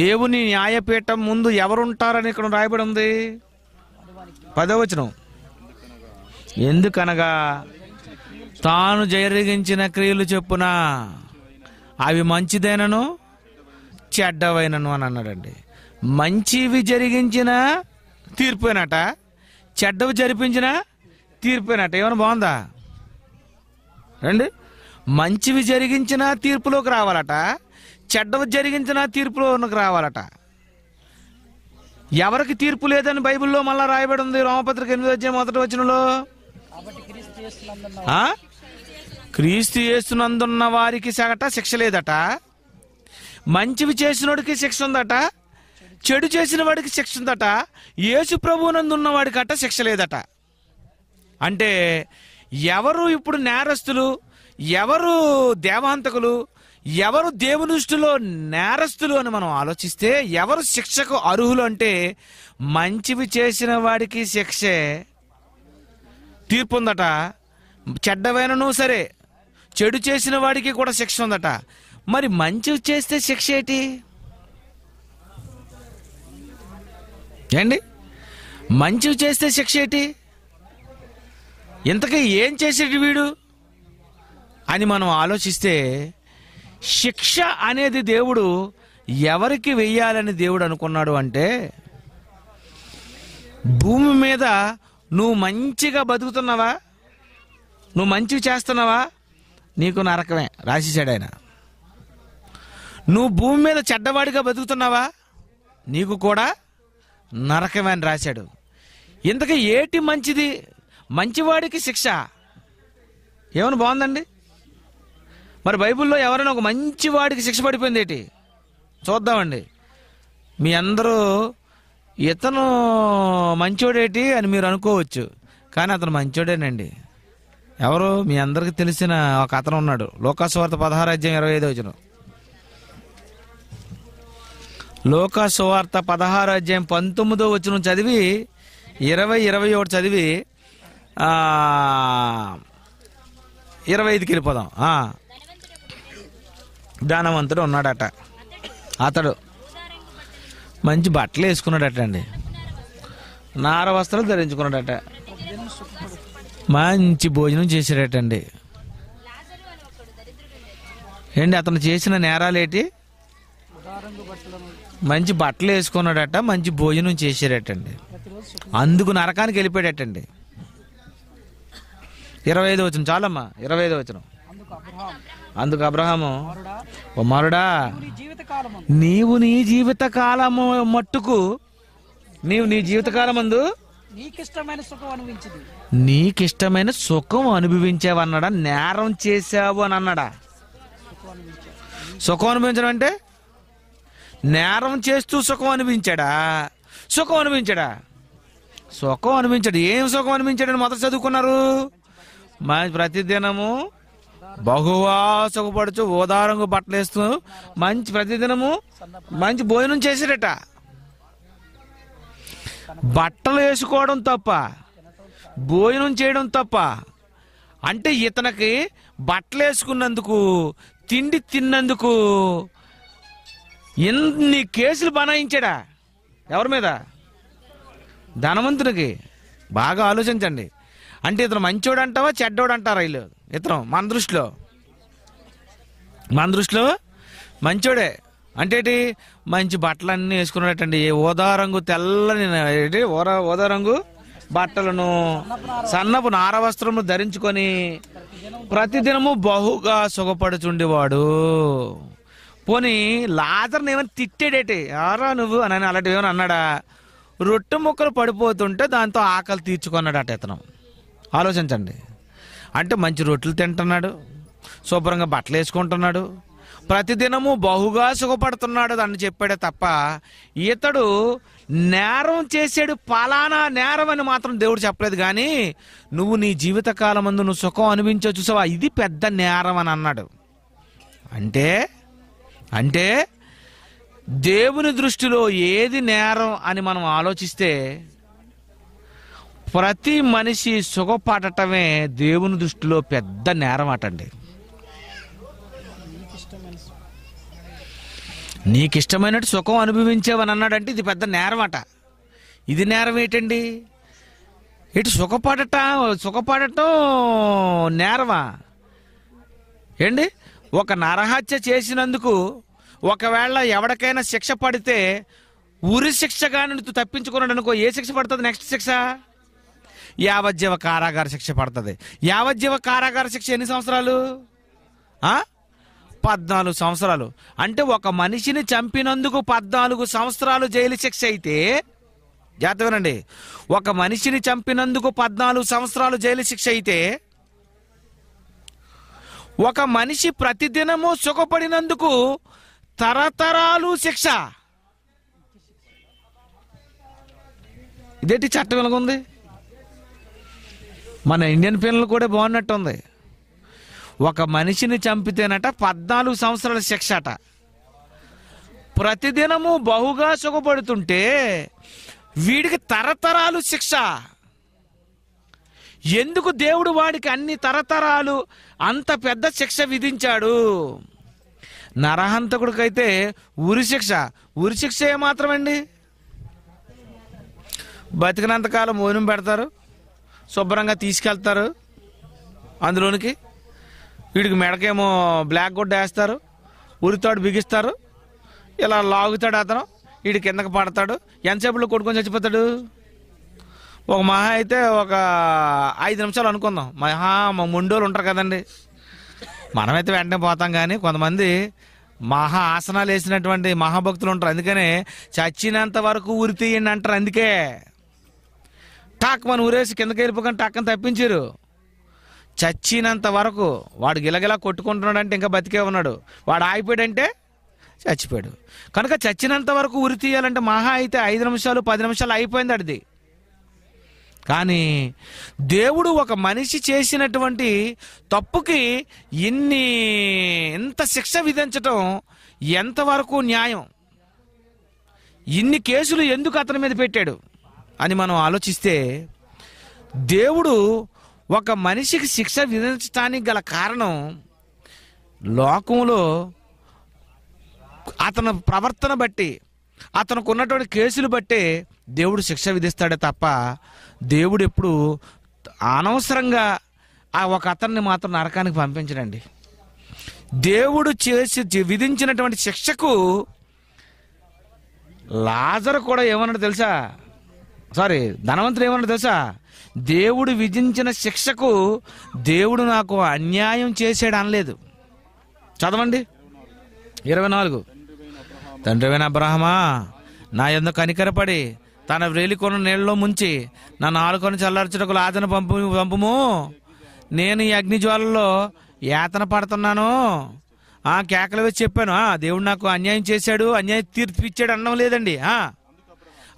దేవుని న్యాయపీఠం ముందు ఎవరుంటారని ఇక్కడ రాయబడి ఉంది పదవచనం ఎందుకనగా తాను జరిగించిన క్రియలు చెప్పున అవి మంచిదైనను చెడ్డవైనను అని అన్నాడండి మంచివి జరిగించిన తీర్పోయినట చెడ్డవి జరిపించిన తీర్పోయినట ఏమైనా బాగుందా రండి మంచివి జరిగించిన తీర్పులోకి రావాలట చెడ్డవి జరిగించిన తీర్పులోకి రావాలట ఎవరికి తీర్పు లేదని బైబిల్లో మళ్ళీ రాయబడి ఉంది రోమపత్రిక ఎనిమిది వచ్చే మొదటి వచనంలో క్రీస్తు చేస్తున్నందున్న వారికి సగట శిక్ష లేదట మంచివి చేసినోడికి శిక్ష ఉందట చెడు చేసిన వాడికి శిక్ష ఉందట యేసు ఉన్నవాడికి అట శిక్ష లేదట అంటే ఎవరు ఇప్పుడు నేరస్తులు ఎవరు దేవాంతకులు ఎవరు దేవుని దృష్టిలో నేరస్తులు అని మనం ఆలోచిస్తే ఎవరు శిక్షకు అర్హులు అంటే మంచివి చేసిన వాడికి శిక్షే తీర్పు ఉందట చెడ్డవైనను సరే చెడు చేసిన వాడికి కూడా శిక్ష ఉందట మరి మంచివి చేస్తే శిక్ష ఏంటి ఏండి మంచివి చేస్తే శిక్ష ఏంటి ఇంతకీ ఏం చేసేటి వీడు అని మనం ఆలోచిస్తే శిక్ష అనేది దేవుడు ఎవరికి వెయ్యాలని దేవుడు అనుకున్నాడు అంటే భూమి మీద నువ్వు మంచిగా బతుకుతున్నావా నువ్వు మంచివి చేస్తున్నావా నీకు నరకమే రాసేసాడు ఆయన నువ్వు భూమి మీద చెడ్డవాడిగా బతుకుతున్నావా నీకు కూడా నరకమే అని రాశాడు ఇంతకీ ఏటి మంచిది మంచివాడికి శిక్ష ఏమైనా బాగుందండి మరి బైబిల్లో ఎవరైనా ఒక మంచివాడికి శిక్ష పడిపోయింది ఏంటి చూద్దామండి మీ అందరూ ఇతను మంచోడేటి అని మీరు అనుకోవచ్చు కానీ అతను మంచోడేనండి ఎవరు మీ అందరికీ తెలిసిన ఒక అతను ఉన్నాడు లోకాసువార్త పదహారాజ్యం ఇరవై ఐదు వచ్చినాం లోకసువార్త పదహారు అధ్యాయం పంతొమ్మిదో వచ్చిన చదివి ఇరవై ఇరవై ఒకటి చదివి ఇరవై ఐదుకి వెళ్ళిపోదాం దానవంతుడు ఉన్నాడట అతడు మంచి బట్టలు వేసుకున్నాడట అండి నార వస్త్రాలు ధరించుకున్నాడట మంచి భోజనం చేశాడటండి ఏంటి అతను చేసిన నేరాలేటి మంచి బట్టలు వేసుకున్నాడట మంచి భోజనం చేశాడటండి అందుకు నరకానికి వెళ్ళిపోయాడటండి ఇరవై ఐదు వచ్చిన చాలమ్మా ఇరవై ఐదు వచ్చిన అందుకు అబ్రహాము కుమారుడా నీవు నీ జీవిత కాలము మట్టుకు నీవు నీ జీవితకాలం అందు నీకిష్టమైన సుఖం నీకిష్టమైన సుఖం అనుభవించావన్నాడా నేరం చేశావు అని అన్నాడా సుఖం అనుభవించడం అంటే నేరం చేస్తూ సుఖం అనిపించాడా సుఖం అనిపించాడా సుఖం అనిపించాడు ఏం సుఖం అనిపించాడని మొదట చదువుకున్నారు మా ప్రతిదినము బహువా సుఖపడుచు ఓదారంగా బట్టలేస్తూ మంచి ప్రతిదినము మంచి భోజనం చేసాడట బట్టలు వేసుకోవడం తప్ప భోజనం చేయడం తప్ప అంటే ఇతనికి బట్టలు వేసుకున్నందుకు తిండి తిన్నందుకు ఎన్ని కేసులు బనాయించాడా ఎవరి మీద ధనవంతునికి బాగా ఆలోచించండి అంటే ఇతను మంచోడు అంటావా చెడ్డోడు అంటారా వీళ్ళు ఇతను మన దృష్టిలో మన దృష్టిలో మంచోడే అంటే మంచి బట్టలన్నీ వేసుకున్నాడటండి ఓదా రంగు తెల్లని ఏంటి ఓదా రంగు బట్టలను సన్నపు నార వస్త్రము ధరించుకొని ప్రతిదినము బహుగా సుఖపడుచుండేవాడు పోనీ లాజర్ని ఏమైనా తిట్టేడేటి ఎవరా నువ్వు అని అలాంటివి ఏమైనా అన్నాడా రొట్టె ముక్కలు పడిపోతుంటే దాంతో ఆకలి తీర్చుకున్నాడు అట ఇతను ఆలోచించండి అంటే మంచి రొట్టెలు తింటున్నాడు శుభ్రంగా బట్టలు వేసుకుంటున్నాడు ప్రతిదినము బహుగా సుఖపడుతున్నాడు అని చెప్పాడే తప్ప ఇతడు నేరం చేసాడు పలానా నేరం అని మాత్రం దేవుడు చెప్పలేదు కానీ నువ్వు నీ జీవితకాలం ముందు నువ్వు సుఖం అనిపించవచ్చు సవా ఇది పెద్ద నేరం అని అన్నాడు అంటే అంటే దేవుని దృష్టిలో ఏది నేరం అని మనం ఆలోచిస్తే ప్రతి మనిషి సుఖపడటమే దేవుని దృష్టిలో పెద్ద నేరం అటండి నీకు ఇష్టమైనట్టు సుఖం అనుభవించేవని అన్నాడంటే ఇది పెద్ద నేరం అట ఇది నేరం ఏంటండి ఇటు సుఖపడట సుఖపడటం నేరమా ఏండి ఒక నరహత్య చేసినందుకు ఒకవేళ ఎవడికైనా శిక్ష పడితే ఉరి కానీ నువ్వు తప్పించుకున్నాడు అనుకో ఏ శిక్ష పడుతుంది నెక్స్ట్ శిక్ష యావజ్జీవ కారాగార శిక్ష పడుతుంది యావజ్జీవ కారాగార శిక్ష ఎన్ని సంవత్సరాలు పద్నాలుగు సంవత్సరాలు అంటే ఒక మనిషిని చంపినందుకు పద్నాలుగు సంవత్సరాలు జైలు శిక్ష అయితే జాగ్రత్తగానండి ఒక మనిషిని చంపినందుకు పద్నాలుగు సంవత్సరాలు జైలు శిక్ష అయితే ఒక మనిషి ప్రతిదినము సుఖపడినందుకు తరతరాలు శిక్ష ఇదేంటి చట్టం ఎలాగుంది మన ఇండియన్ పిల్లలు కూడా బాగున్నట్టు ఉంది ఒక మనిషిని చంపితేనట పద్నాలుగు సంవత్సరాల శిక్ష అట ప్రతిదినము బహుగా సుఖపడుతుంటే వీడికి తరతరాలు శిక్ష ఎందుకు దేవుడు వాడికి అన్ని తరతరాలు అంత పెద్ద శిక్ష విధించాడు నరహంతకుడికైతే ఉరిశిక్ష ఉరిశిక్ష ఏమాత్రమండి బతికినంతకాలం మౌనం పెడతారు శుభ్రంగా తీసుకెళ్తారు అందులోనికి వీడికి మెడకేమో బ్లాక్ గుడ్డ వేస్తారు ఉరితాడు బిగిస్తారు ఇలా లాగుతాడు అతను వీడి కిందకి పడతాడు ఎంతసేపులో కొట్టుకొని చచ్చిపోతాడు ఒక మహా అయితే ఒక ఐదు నిమిషాలు అనుకుందాం మహా మా మొండోళ్ళు ఉంటారు కదండి మనమైతే వెంటనే పోతాం కానీ కొంతమంది మహా ఆసనాలు వేసినటువంటి మహాభక్తులు ఉంటారు అందుకనే చచ్చినంత వరకు ఉరి తీయండి అంటారు అందుకే టాక్ మన ఊరేసి కిందకి టాక్ టక్కని తప్పించారు చచ్చినంత వరకు వాడు గిలగిలా కొట్టుకుంటున్నాడు అంటే ఇంకా బతికే ఉన్నాడు వాడు ఆగిపోయాడంటే చచ్చిపోయాడు కనుక చచ్చినంత వరకు ఉరి తీయాలంటే మహా అయితే ఐదు నిమిషాలు పది నిమిషాలు అయిపోయింది అడిది కానీ దేవుడు ఒక మనిషి చేసినటువంటి తప్పుకి ఇన్ని ఇంత శిక్ష విధించటం ఎంతవరకు న్యాయం ఇన్ని కేసులు ఎందుకు అతని మీద పెట్టాడు అని మనం ఆలోచిస్తే దేవుడు ఒక మనిషికి శిక్ష విధించడానికి గల కారణం లోకంలో అతను ప్రవర్తన బట్టి అతనికి ఉన్నటువంటి కేసులు బట్టి దేవుడు శిక్ష విధిస్తాడే తప్ప దేవుడు ఎప్పుడు అనవసరంగా ఆ ఒక అతన్ని మాత్రం నరకానికి పంపించడండి దేవుడు చేసి విధించినటువంటి శిక్షకు లాజర్ కూడా ఏమన్నాడు తెలుసా సారీ ధనవంతుడు ఏమన్నాడు తెలుసా దేవుడు విధించిన శిక్షకు దేవుడు నాకు అన్యాయం చేశాడు అనలేదు చదవండి ఇరవై నాలుగు తండ్రివైన అబ్రహమా నా ఎందుకు కనికరపడి తన వ్రేలికొన నీళ్ళలో ముంచి నన్ను ఆడుకొని చల్లార్చుటకు లాదన పంపు పంపుము నేను ఈ అగ్నిజ్వాలలో యాతన పడుతున్నాను ఆ కేకలు వేసి చెప్పాను ఆ దేవుడు నాకు అన్యాయం చేశాడు అన్యాయం తీర్పు ఇచ్చాడు అనడం లేదండి ఆ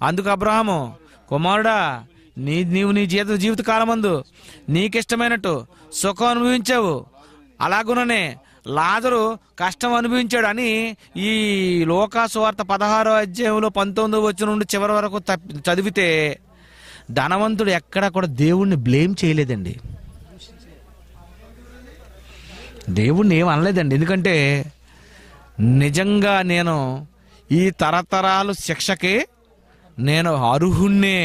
అందుకు అబ్రహాము కుమారుడా నీ నీవు నీ జీవిత నీకు నీకిష్టమైనట్టు సుఖం అనుభవించావు అలాగుననే లాజరు కష్టం అనుభవించాడు అని ఈ లోకాసువార్త పదహారో అధ్యాయంలో పంతొమ్మిదో వచ్చిన నుండి చివరి వరకు చదివితే ధనవంతుడు ఎక్కడా కూడా దేవుణ్ణి బ్లేమ్ చేయలేదండి దేవుణ్ణి ఏం అనలేదండి ఎందుకంటే నిజంగా నేను ఈ తరతరాలు శిక్షకి నేను అర్హుణ్ణే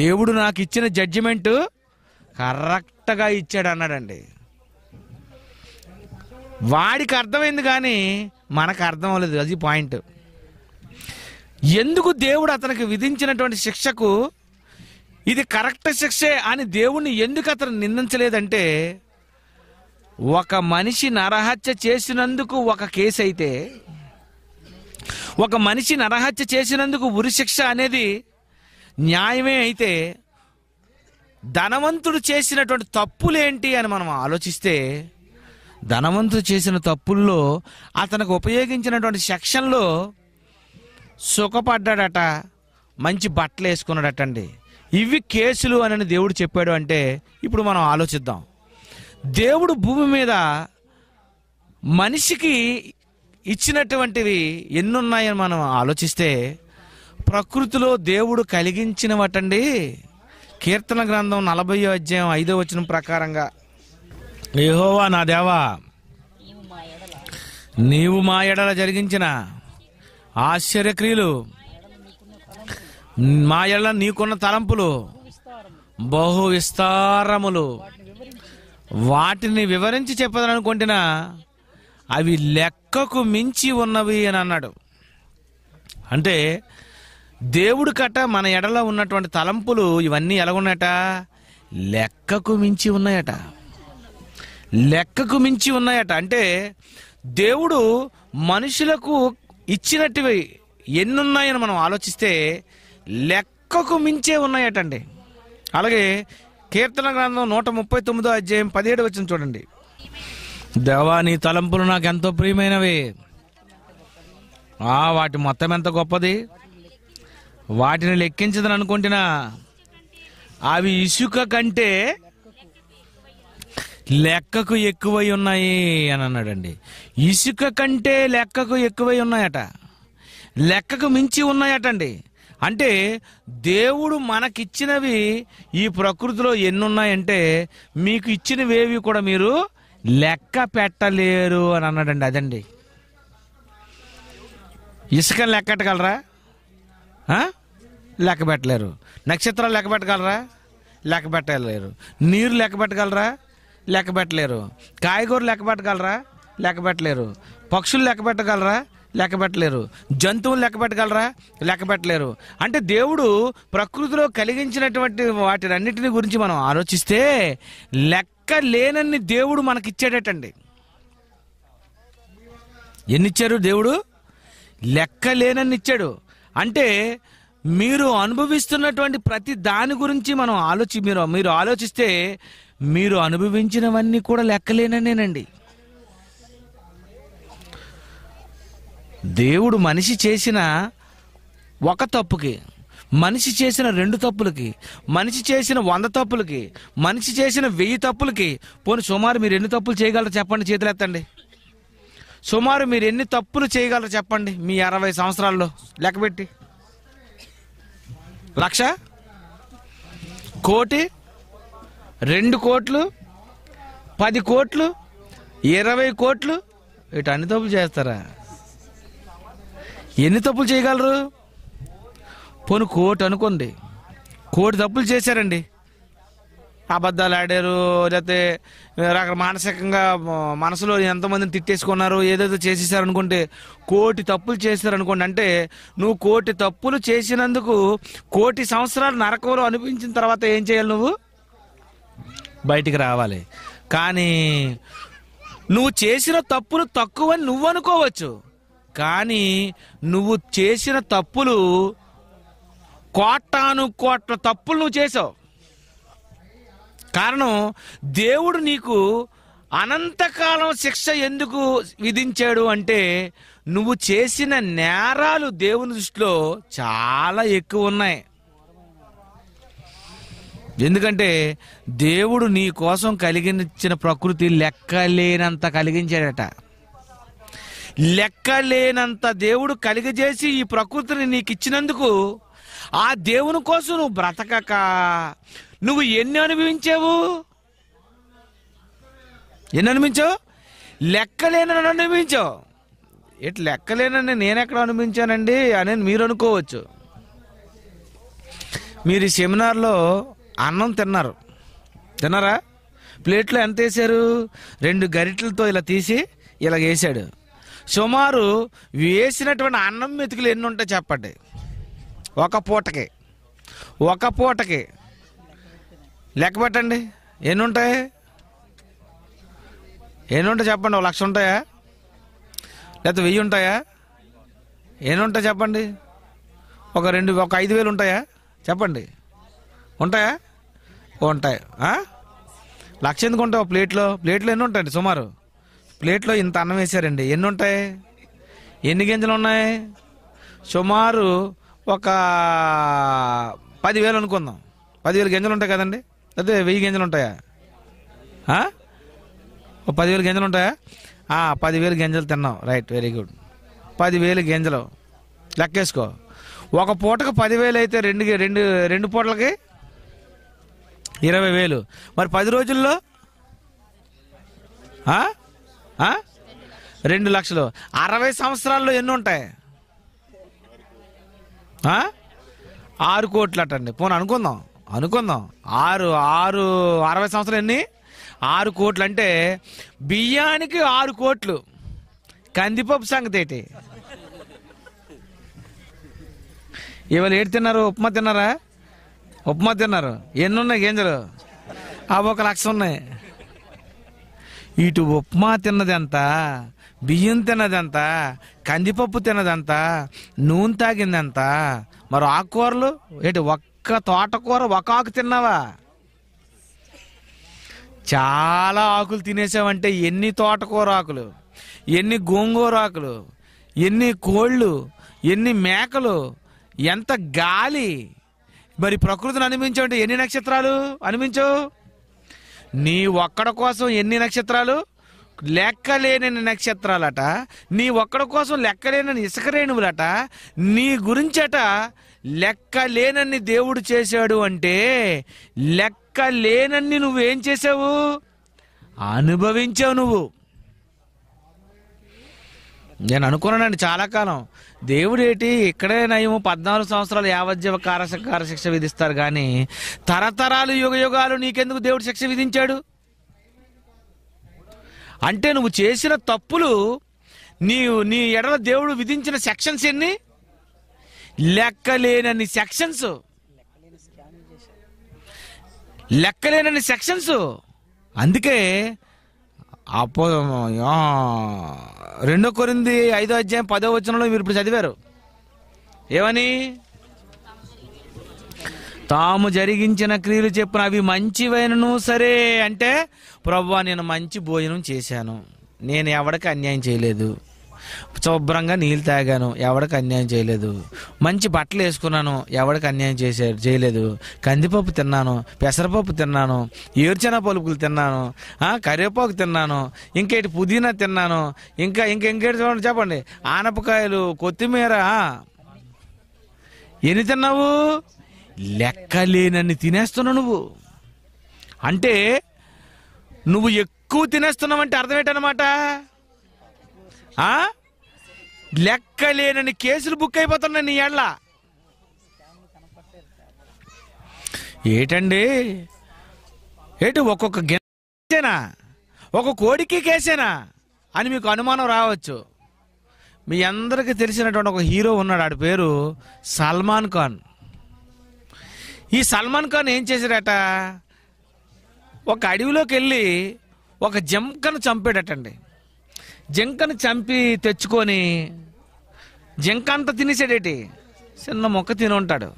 దేవుడు నాకు ఇచ్చిన జడ్జిమెంటు కరెక్ట్గా ఇచ్చాడు అన్నాడండి వాడికి అర్థమైంది కానీ మనకు అర్థం అవ్వలేదు అది పాయింట్ ఎందుకు దేవుడు అతనికి విధించినటువంటి శిక్షకు ఇది కరెక్ట్ శిక్షే అని దేవుణ్ణి ఎందుకు అతను నిందించలేదంటే ఒక మనిషి నరహత్య చేసినందుకు ఒక కేసు అయితే ఒక మనిషి నరహత్య చేసినందుకు ఉరిశిక్ష అనేది న్యాయమే అయితే ధనవంతుడు చేసినటువంటి తప్పులేంటి అని మనం ఆలోచిస్తే ధనవంతుడు చేసిన తప్పుల్లో అతనికి ఉపయోగించినటువంటి సెక్షన్లో సుఖపడ్డాడట మంచి బట్టలు వేసుకున్నాడట అండి ఇవి కేసులు అని దేవుడు చెప్పాడు అంటే ఇప్పుడు మనం ఆలోచిద్దాం దేవుడు భూమి మీద మనిషికి ఇచ్చినటువంటివి ఎన్నున్నాయని మనం ఆలోచిస్తే ప్రకృతిలో దేవుడు కలిగించినవటండి కీర్తన గ్రంథం నలభై అధ్యాయం ఐదో వచనం ప్రకారంగా యహోవా నా దేవా నీవు మా ఎడల జరిగించిన ఆశ్చర్యక్రియలు మా ఎడల నీకున్న తలంపులు బహు విస్తారములు వాటిని వివరించి చెప్పదనుకుంటున్న అవి లెక్కకు మించి ఉన్నవి అని అన్నాడు అంటే దేవుడు కట్ట మన ఎడలో ఉన్నటువంటి తలంపులు ఇవన్నీ ఎలాగున్నాయట లెక్కకు మించి ఉన్నాయట లెక్కకు మించి ఉన్నాయట అంటే దేవుడు మనుషులకు ఇచ్చినట్టువి ఎన్ని ఉన్నాయని మనం ఆలోచిస్తే లెక్కకు మించే ఉన్నాయట అండి అలాగే కీర్తన గ్రంథం నూట ముప్పై తొమ్మిదో అధ్యాయం పదిహేడు వచ్చిన చూడండి దేవాని తలంపులు నాకు ఎంతో ప్రియమైనవి ఆ వాటి మొత్తం ఎంత గొప్పది వాటిని లెక్కించదని అనుకుంటున్నా అవి ఇసుక కంటే లెక్కకు ఎక్కువై ఉన్నాయి అని అన్నాడండి ఇసుక కంటే లెక్కకు ఎక్కువై ఉన్నాయట లెక్కకు మించి ఉన్నాయటండి అంటే దేవుడు మనకిచ్చినవి ఈ ప్రకృతిలో ఎన్నున్నాయంటే మీకు ఇచ్చినవేవి కూడా మీరు లెక్క పెట్టలేరు అని అన్నాడండి అదండి ఇసుక లెక్కట్టగలరా లెక్క పెట్టలేరు నక్షత్రాలు లెక్క పెట్టగలరా లెక్క పెట్టలేరు నీరు లెక్క పెట్టగలరా లెక్క పెట్టలేరు కాయగూరలు లెక్క పెట్టగలరా లెక్క పెట్టలేరు పక్షులు లెక్క పెట్టగలరా లెక్క పెట్టలేరు జంతువులు లెక్క పెట్టగలరా లెక్క పెట్టలేరు అంటే దేవుడు ప్రకృతిలో కలిగించినటువంటి వాటి అన్నిటిని గురించి మనం ఆలోచిస్తే లెక్క లేనన్ని దేవుడు మనకిచ్చాడటండి ఎన్నిచ్చారు దేవుడు లెక్క ఇచ్చాడు అంటే మీరు అనుభవిస్తున్నటువంటి ప్రతి దాని గురించి మనం ఆలోచి మీరు మీరు ఆలోచిస్తే మీరు అనుభవించినవన్నీ కూడా లెక్కలేననేనండి దేవుడు మనిషి చేసిన ఒక తప్పుకి మనిషి చేసిన రెండు తప్పులకి మనిషి చేసిన వంద తప్పులకి మనిషి చేసిన వెయ్యి తప్పులకి పోనీ సుమారు మీరు ఎన్ని తప్పులు చేయగలరో చెప్పండి చేతులెత్తండి సుమారు మీరు ఎన్ని తప్పులు చేయగలరు చెప్పండి మీ అరవై సంవత్సరాల్లో లెక్కపెట్టి లక్ష కోటి రెండు కోట్లు పది కోట్లు ఇరవై కోట్లు ఇటు అన్ని తప్పులు చేస్తారా ఎన్ని తప్పులు చేయగలరు పోను కోటి అనుకోండి కోటి తప్పులు చేశారండి అబద్ధాలు ఆడారు లేకపోతే అక్కడ మానసికంగా మనసులో ఎంతమందిని తిట్టేసుకున్నారు చేసేసారు చేసేసారనుకుంటే కోటి తప్పులు అనుకోండి అంటే నువ్వు కోటి తప్పులు చేసినందుకు కోటి సంవత్సరాలు నరకంలో అనిపించిన తర్వాత ఏం చేయాలి నువ్వు బయటికి రావాలి కానీ నువ్వు చేసిన తప్పులు తక్కువని నువ్వు అనుకోవచ్చు కానీ నువ్వు చేసిన తప్పులు కోటాను కోట్ల తప్పులు నువ్వు చేసావు కారణం దేవుడు నీకు అనంతకాలం శిక్ష ఎందుకు విధించాడు అంటే నువ్వు చేసిన నేరాలు దేవుని దృష్టిలో చాలా ఎక్కువ ఉన్నాయి ఎందుకంటే దేవుడు నీ కోసం కలిగించిన ప్రకృతి లెక్కలేనంత కలిగించాడట లెక్కలేనంత దేవుడు కలిగజేసి ఈ ప్రకృతిని నీకు ఇచ్చినందుకు ఆ దేవుని కోసం నువ్వు బ్రతకక నువ్వు ఎన్ని అనుభవించావు ఎన్ని అనుభవించావు లెక్కలేనని అనుభవించావు ఎట్లా లెక్కలేనని నేను ఎక్కడ అనుభవించానండి అని మీరు అనుకోవచ్చు మీరు ఈ సెమినార్లో అన్నం తిన్నారు తిన్నారా ప్లేట్లో ఎంత వేశారు రెండు గరిటలతో ఇలా తీసి ఇలా వేసాడు సుమారు వేసినటువంటి అన్నం మెతుకులు ఎన్ని ఉంటాయి చెప్పండి ఒక పూటకి ఒక పూటకి లెక్క పెట్టండి ఎన్ని ఉంటాయి ఎన్ని ఉంటాయి చెప్పండి ఒక లక్ష ఉంటాయా లేకపోతే వెయ్యి ఉంటాయా ఎన్ని ఉంటాయి చెప్పండి ఒక రెండు ఒక ఐదు వేలు ఉంటాయా చెప్పండి ఉంటాయా ఉంటాయి లక్ష ఎందుకు ఉంటాయి ఒక ప్లేట్లో ప్లేట్లో ఎన్ని ఉంటాయండి సుమారు ప్లేట్లో ఇంత అన్నం వేశారండి ఎన్ని ఉంటాయి ఎన్ని గింజలు ఉన్నాయి సుమారు ఒక పదివేలు అనుకుందాం పదివేలు గింజలు ఉంటాయి కదండి లేకపోతే వెయ్యి గింజలు ఉంటాయా ఓ పదివేలు గింజలు ఉంటాయా పదివేలు గింజలు తిన్నాం రైట్ వెరీ గుడ్ పదివేలు గింజలు లెక్కేసుకో ఒక పూటకు పదివేలు అయితే రెండు రెండు రెండు పూటలకి ఇరవై వేలు మరి పది రోజుల్లో రెండు లక్షలు అరవై సంవత్సరాల్లో ఎన్ని ఉంటాయి ఆరు కోట్లు అటండి పోనీ అనుకుందాం అనుకుందాం ఆరు ఆరు అరవై సంవత్సరాలు ఎన్ని ఆరు కోట్లు అంటే బియ్యానికి ఆరు కోట్లు కందిపప్పు సంగతి ఏంటి ఇవాళ ఏడు తిన్నారు ఉప్మా తిన్నారా ఉప్మా తిన్నారు ఎన్ని ఉన్నాయి గింజలు అవి ఒక లక్ష ఉన్నాయి ఇటు ఉప్మా తిన్నదంత బియ్యం తిన్నదంత కందిపప్పు తిన్నదంత నూనె తాగిందంత మరి ఆకుకూరలు ఏంటి ఒక్క ఒక్క తోటకూర ఒక ఆకు తిన్నావా చాలా ఆకులు తినేసావంటే ఎన్ని తోటకూర ఆకులు ఎన్ని గోంగూర ఆకులు ఎన్ని కోళ్ళు ఎన్ని మేకలు ఎంత గాలి మరి ప్రకృతిని అంటే ఎన్ని నక్షత్రాలు అనిపించవు నీ ఒక్కడ కోసం ఎన్ని నక్షత్రాలు లెక్కలేని నక్షత్రాలట నీ ఒక్కడ కోసం లెక్కలేని ఇసుక రేణువులట నీ గురించట లెక్క లేనన్ని దేవుడు చేశాడు అంటే లెక్క లేనన్ని నువ్వేం చేసావు అనుభవించావు నువ్వు నేను అనుకున్నానండి చాలా కాలం దేవుడు ఏంటి ఇక్కడే నయము పద్నాలుగు సంవత్సరాలు యావజ్జవ కారసకార శిక్ష విధిస్తారు కానీ తరతరాలు యుగ యుగాలు నీకెందుకు దేవుడు శిక్ష విధించాడు అంటే నువ్వు చేసిన తప్పులు నీవు నీ ఎడల దేవుడు విధించిన సెక్షన్స్ ఎన్ని లెక్కలేనన్ని సెక్షన్స్ లెక్కలేనన్ని సెక్షన్స్ అందుకే అపో రెండో కొరింది ఐదో అధ్యాయం పదో వచనంలో మీరు ఇప్పుడు చదివారు ఏమని తాము జరిగించిన క్రియలు చెప్పిన అవి మంచివైనను సరే అంటే ప్రభు నేను మంచి భోజనం చేశాను నేను ఎవరికి అన్యాయం చేయలేదు శుభ్రంగా నీళ్ళు తాగాను ఎవడికి అన్యాయం చేయలేదు మంచి బట్టలు వేసుకున్నాను ఎవడికి అన్యాయం చేశారు చేయలేదు కందిపప్పు తిన్నాను పెసరపప్పు తిన్నాను ఏర్చన పలుపులు తిన్నాను కరివేపాకు తిన్నాను ఇంకేటి పుదీనా తిన్నాను ఇంకా ఇంకేటి చూడండి చెప్పండి ఆనపకాయలు కొత్తిమీర ఎన్ని తిన్నావు లేనని తినేస్తున్నావు నువ్వు అంటే నువ్వు ఎక్కువ తినేస్తున్నావంటే అర్థం ఏంటనమాట లెక్కలేనని కేసులు బుక్ అయిపోతున్నాయి నీ ఏళ్ళ ఏటండి ఏటు ఒక్కొక్క గిన్నెనా ఒక కోడికి కేసేనా అని మీకు అనుమానం రావచ్చు మీ అందరికీ తెలిసినటువంటి ఒక హీరో ఉన్నాడు ఆడి పేరు సల్మాన్ ఖాన్ ఈ సల్మాన్ ఖాన్ ఏం చేశాడట ఒక అడవిలోకి వెళ్ళి ఒక జంకను చంపాడటండి జింకను చంపి తెచ్చుకొని జింక అంతా తినేసాడేటి చిన్న మొక్క తిని ఉంటాడు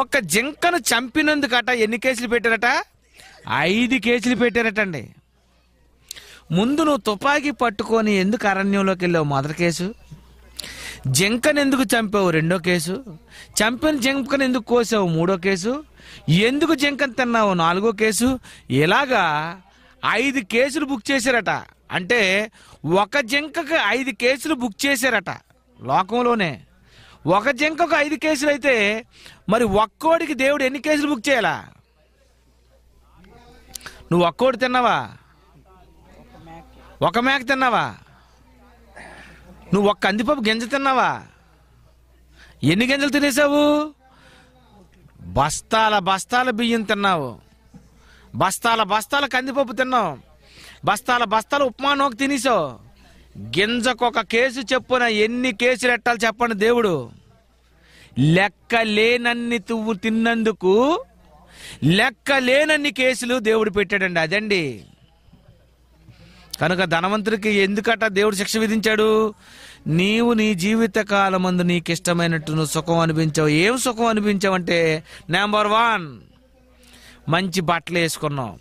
ఒక జింకను చంపినందుకట ఎన్ని కేసులు పెట్టారట ఐదు కేసులు పెట్టారటండి ముందు నువ్వు తుపాకీ పట్టుకొని ఎందుకు అరణ్యంలోకి వెళ్ళావు మొదటి కేసు జింకను ఎందుకు చంపావు రెండో కేసు చంపిన జింకను ఎందుకు కోసావు మూడో కేసు ఎందుకు జింకను తిన్నావు నాలుగో కేసు ఇలాగా ఐదు కేసులు బుక్ చేశారట అంటే ఒక జింకకు ఐదు కేసులు బుక్ చేశారట లోకంలోనే ఒక జింకకు ఐదు కేసులు అయితే మరి ఒక్కోడికి దేవుడు ఎన్ని కేసులు బుక్ చేయాలా నువ్వు ఒక్కోడి తిన్నావా ఒక మేక తిన్నావా నువ్వు ఒక్క కందిపప్పు గింజ తిన్నావా ఎన్ని గింజలు తినేసావు బస్తాల బస్తాల బియ్యం తిన్నావు బస్తాల బస్తాల కందిపప్పు తిన్నావు బస్తాల బస్తాల ఉప్మా నోకి తినేసావు గింజకొక కేసు చెప్పున ఎన్ని కేసులు ఎట్టాలి చెప్పండి దేవుడు లెక్క లేనన్ని తువ్వు తిన్నందుకు లెక్క లేనన్ని కేసులు దేవుడు పెట్టాడండి అదండి కనుక ధనవంతుడికి ఎందుకట దేవుడు శిక్ష విధించాడు నీవు నీ జీవిత కాలమందు నీకు ఇష్టమైనట్టు నువ్వు సుఖం అనిపించావు ఏం సుఖం అనిపించావు అంటే నెంబర్ వన్ మంచి బట్టలు వేసుకున్నావు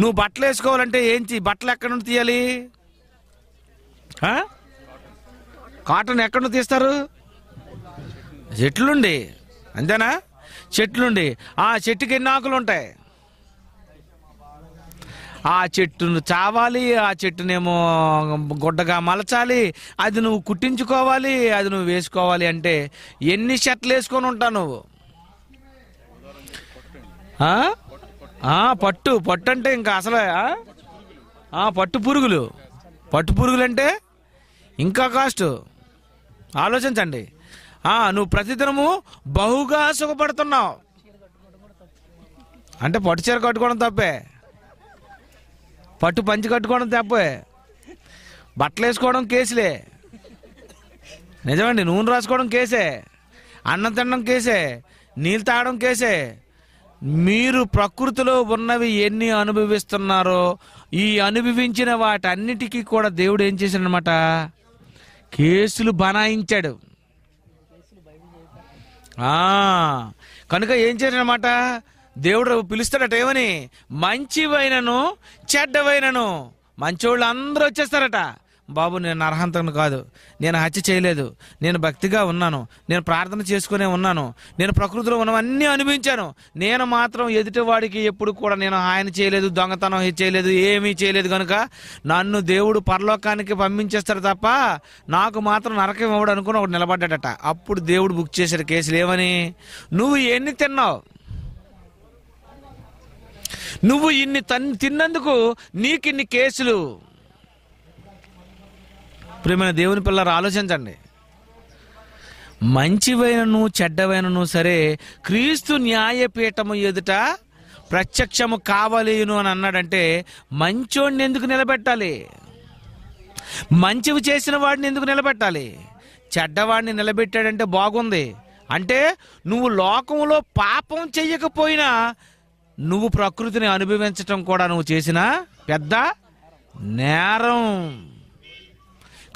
నువ్వు బట్టలు వేసుకోవాలంటే ఏంటి బట్టలు ఎక్కడి నుండి తీయాలి కాటన్ ఎక్కడి నుండి తీస్తారు చెట్లుండి అంతేనా చెట్లుండి ఆ చెట్టుకి ఎన్ని ఆకులు ఉంటాయి ఆ చెట్టును చావాలి ఆ చెట్టునేమో గుడ్డగా మలచాలి అది నువ్వు కుట్టించుకోవాలి అది నువ్వు వేసుకోవాలి అంటే ఎన్ని షర్ట్లు వేసుకొని ఉంటావు నువ్వు పట్టు పట్టు అంటే ఇంకా అసలే పట్టు పురుగులు పట్టు పురుగులు అంటే ఇంకా కాస్ట్ ఆలోచించండి నువ్వు ప్రతిదినము బహుగా సుఖపడుతున్నావు అంటే పట్టు చీర కట్టుకోవడం తప్పే పట్టు పంచి కట్టుకోవడం తప్పే బట్టలు వేసుకోవడం కేసులే నిజమండి నూనె రాసుకోవడం కేసే అన్నం తినడం కేసే నీళ్ళు తాగడం కేసే మీరు ప్రకృతిలో ఉన్నవి ఎన్ని అనుభవిస్తున్నారో ఈ అనుభవించిన వాటన్నిటికీ కూడా దేవుడు ఏం చేశాడనమాట కేసులు బనాయించాడు కనుక ఏం చేశాడనమాట దేవుడు పిలుస్తాడట ఏమని మంచివైనను చెడ్డవైనను మంచోళ్ళు అందరూ వచ్చేస్తారట బాబు నేను అర్హంతను కాదు నేను హత్య చేయలేదు నేను భక్తిగా ఉన్నాను నేను ప్రార్థన చేసుకునే ఉన్నాను నేను ప్రకృతిలో ఉన్నవన్నీ అనుభవించాను నేను మాత్రం ఎదుటివాడికి ఎప్పుడు కూడా నేను ఆయన చేయలేదు దొంగతనం చేయలేదు ఏమీ చేయలేదు కనుక నన్ను దేవుడు పరలోకానికి పంపించేస్తాడు తప్ప నాకు మాత్రం నరకం ఇవ్వడు అనుకుని ఒకటి నిలబడ్డాడట అప్పుడు దేవుడు బుక్ చేశాడు కేసులు ఏమని నువ్వు ఎన్ని తిన్నావు నువ్వు ఇన్ని తన్ తిన్నందుకు ఇన్ని కేసులు ప్రియమైన దేవుని పిల్లలు ఆలోచించండి మంచివైనను చెడ్డవైనను సరే క్రీస్తు న్యాయపీఠము ఎదుట ప్రత్యక్షము కావలేను అని అన్నాడంటే మంచోడిని ఎందుకు నిలబెట్టాలి మంచివి చేసిన వాడిని ఎందుకు నిలబెట్టాలి చెడ్డవాడిని నిలబెట్టాడంటే బాగుంది అంటే నువ్వు లోకంలో పాపం చెయ్యకపోయినా నువ్వు ప్రకృతిని అనుభవించటం కూడా నువ్వు చేసిన పెద్ద నేరం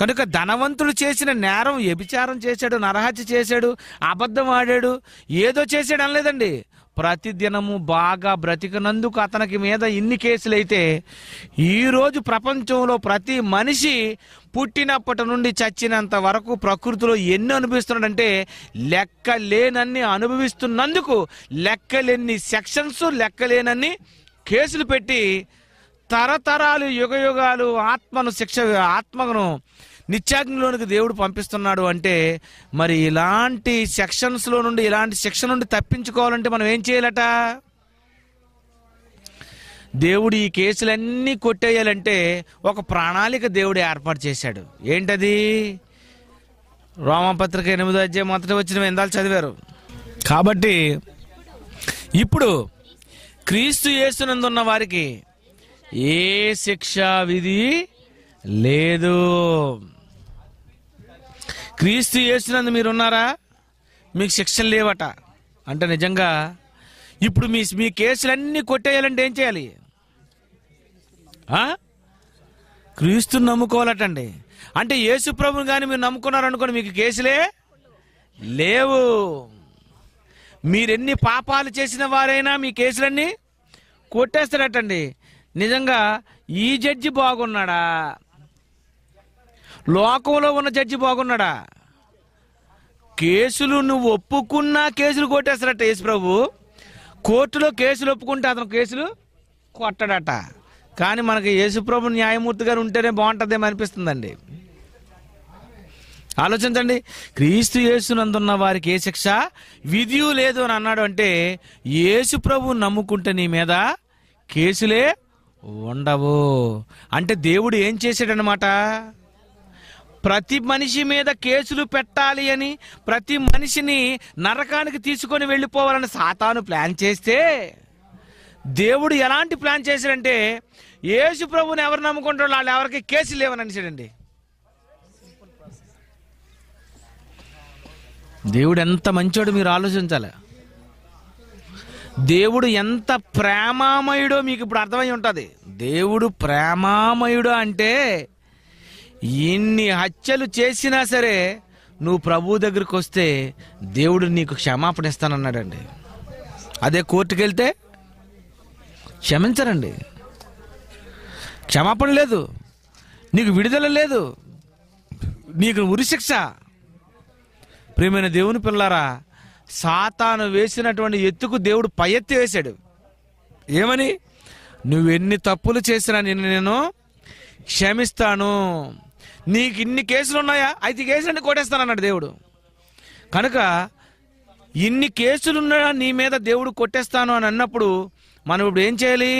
కనుక ధనవంతుడు చేసిన నేరం వ్యభిచారం చేశాడు నరహత్య చేశాడు అబద్ధం ఆడాడు ఏదో చేశాడు అనలేదండి ప్రతిదినము బాగా బ్రతికినందుకు అతనికి మీద ఇన్ని కేసులు అయితే ఈరోజు ప్రపంచంలో ప్రతి మనిషి పుట్టినప్పటి నుండి చచ్చినంత వరకు ప్రకృతిలో ఎన్ని అనుభవిస్తున్నాడంటే లెక్క లేనన్ని అనుభవిస్తున్నందుకు లెక్కలేని సెక్షన్స్ లెక్కలేనన్ని కేసులు పెట్టి తరతరాలు యుగ ఆత్మను శిక్ష ఆత్మను నిత్యాగ్నిలోనికి దేవుడు పంపిస్తున్నాడు అంటే మరి ఇలాంటి సెక్షన్స్లో నుండి ఇలాంటి శిక్ష నుండి తప్పించుకోవాలంటే మనం ఏం చేయాలట దేవుడు ఈ కేసులన్నీ కొట్టేయాలంటే ఒక ప్రణాళిక దేవుడు ఏర్పాటు చేశాడు ఏంటది రోమపత్రిక ఎనిమిది అధ్యాయం మొదటి వచ్చిన ఎందాలు చదివారు కాబట్టి ఇప్పుడు క్రీస్తు యేసునందున్న వారికి ఏ శిక్ష విధి లేదు క్రీస్తు చేసినందు మీరున్నారా మీకు శిక్షలు లేవట అంటే నిజంగా ఇప్పుడు మీ మీ కేసులన్నీ కొట్టేయాలంటే ఏం చేయాలి క్రీస్తుని నమ్ముకోవాలటండి అంటే యేసు ప్రభుని కానీ మీరు నమ్ముకున్నారనుకోండి మీకు కేసులే లేవు మీరెన్ని పాపాలు చేసిన వారైనా మీ కేసులన్నీ కొట్టేస్తారటండి నిజంగా ఈ జడ్జి బాగున్నాడా లోకంలో ఉన్న జడ్జి బాగున్నాడా కేసులు నువ్వు ఒప్పుకున్నా కేసులు కొట్టేస్తాడట యేసు ప్రభు కోర్టులో కేసులు ఒప్పుకుంటే అతను కేసులు కొట్టడట కానీ మనకి యేసుప్రభు న్యాయమూర్తి గారు ఉంటేనే బాగుంటుందేమో అనిపిస్తుందండి ఆలోచించండి క్రీస్తు యేసునందున్న వారికి ఏ శిక్ష విధియు లేదు అని అన్నాడు అంటే యేసు ప్రభు నమ్ముకుంటే నీ మీద కేసులే ఉండవు అంటే దేవుడు ఏం చేశాడనమాట ప్రతి మనిషి మీద కేసులు పెట్టాలి అని ప్రతి మనిషిని నరకానికి తీసుకొని వెళ్ళిపోవాలని సాతాను ప్లాన్ చేస్తే దేవుడు ఎలాంటి ప్లాన్ చేశాడంటే యేసు ప్రభుని ఎవరు నమ్ముకుంటారు వాళ్ళు ఎవరికి కేసులు లేవని అనిచాడండి దేవుడు ఎంత మంచోడు మీరు ఆలోచించాలి దేవుడు ఎంత ప్రేమామయుడో మీకు ఇప్పుడు అర్థమై ఉంటుంది దేవుడు ప్రేమామయుడు అంటే ఇన్ని హత్యలు చేసినా సరే నువ్వు ప్రభు దగ్గరికి వస్తే దేవుడు నీకు క్షమాపణ ఇస్తానన్నాడండి అదే కోర్టుకు వెళ్తే క్షమించరండి క్షమాపణ లేదు నీకు విడుదల లేదు నీకు ఉరిశిక్ష ప్రియమైన దేవుని పిల్లారా సాతాను వేసినటువంటి ఎత్తుకు దేవుడు పై ఎత్తి వేశాడు ఏమని నువ్వెన్ని తప్పులు చేసినా నిన్ను నేను క్షమిస్తాను నీకు ఇన్ని కేసులు ఉన్నాయా ఐదు కేసులన్నీ కొట్టేస్తానన్నాడు దేవుడు కనుక ఇన్ని కేసులున్నా నీ మీద దేవుడు కొట్టేస్తాను అని అన్నప్పుడు మనం ఇప్పుడు ఏం చేయాలి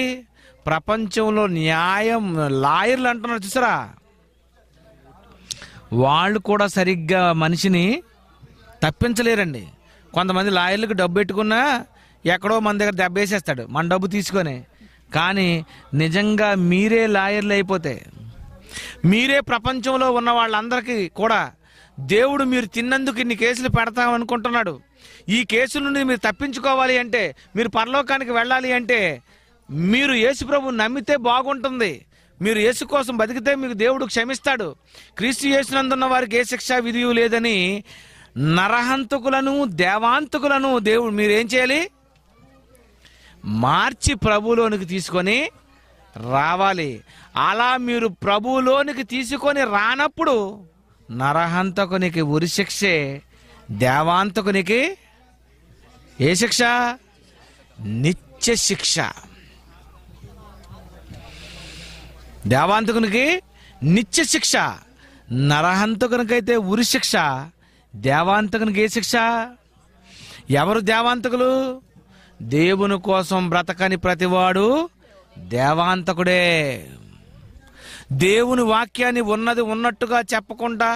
ప్రపంచంలో న్యాయం లాయర్లు అంటున్నారు చూసారా వాళ్ళు కూడా సరిగ్గా మనిషిని తప్పించలేరండి కొంతమంది లాయర్లకు డబ్బు పెట్టుకున్నా ఎక్కడో మన దగ్గర దెబ్బ వేసేస్తాడు మన డబ్బు తీసుకొని కానీ నిజంగా మీరే లాయర్లు అయిపోతే మీరే ప్రపంచంలో ఉన్న వాళ్ళందరికీ కూడా దేవుడు మీరు తిన్నందుకు ఇన్ని కేసులు పెడతామనుకుంటున్నాడు ఈ కేసుల నుండి మీరు తప్పించుకోవాలి అంటే మీరు పరలోకానికి వెళ్ళాలి అంటే మీరు ప్రభు నమ్మితే బాగుంటుంది మీరు యేసు కోసం బతికితే మీకు దేవుడు క్షమిస్తాడు క్రీస్తు యేసునందున్న వారికి ఏ శిక్ష విధి లేదని నరహంతకులను దేవాంతకులను దేవుడు మీరేం చేయాలి మార్చి ప్రభులోనికి తీసుకొని రావాలి అలా మీరు ప్రభువులోనికి తీసుకొని రానప్పుడు నరహంతకునికి ఉరి శిక్షే దేవాంతకునికి ఏ శిక్ష నిత్య శిక్ష దేవాంతకునికి నిత్య శిక్ష నరహంతకునికైతే ఉరి శిక్ష దేవాంతకునికి ఏ శిక్ష ఎవరు దేవాంతకులు దేవుని కోసం బ్రతకని ప్రతివాడు దేవాంతకుడే దేవుని వాక్యాన్ని ఉన్నది ఉన్నట్టుగా చెప్పకుండా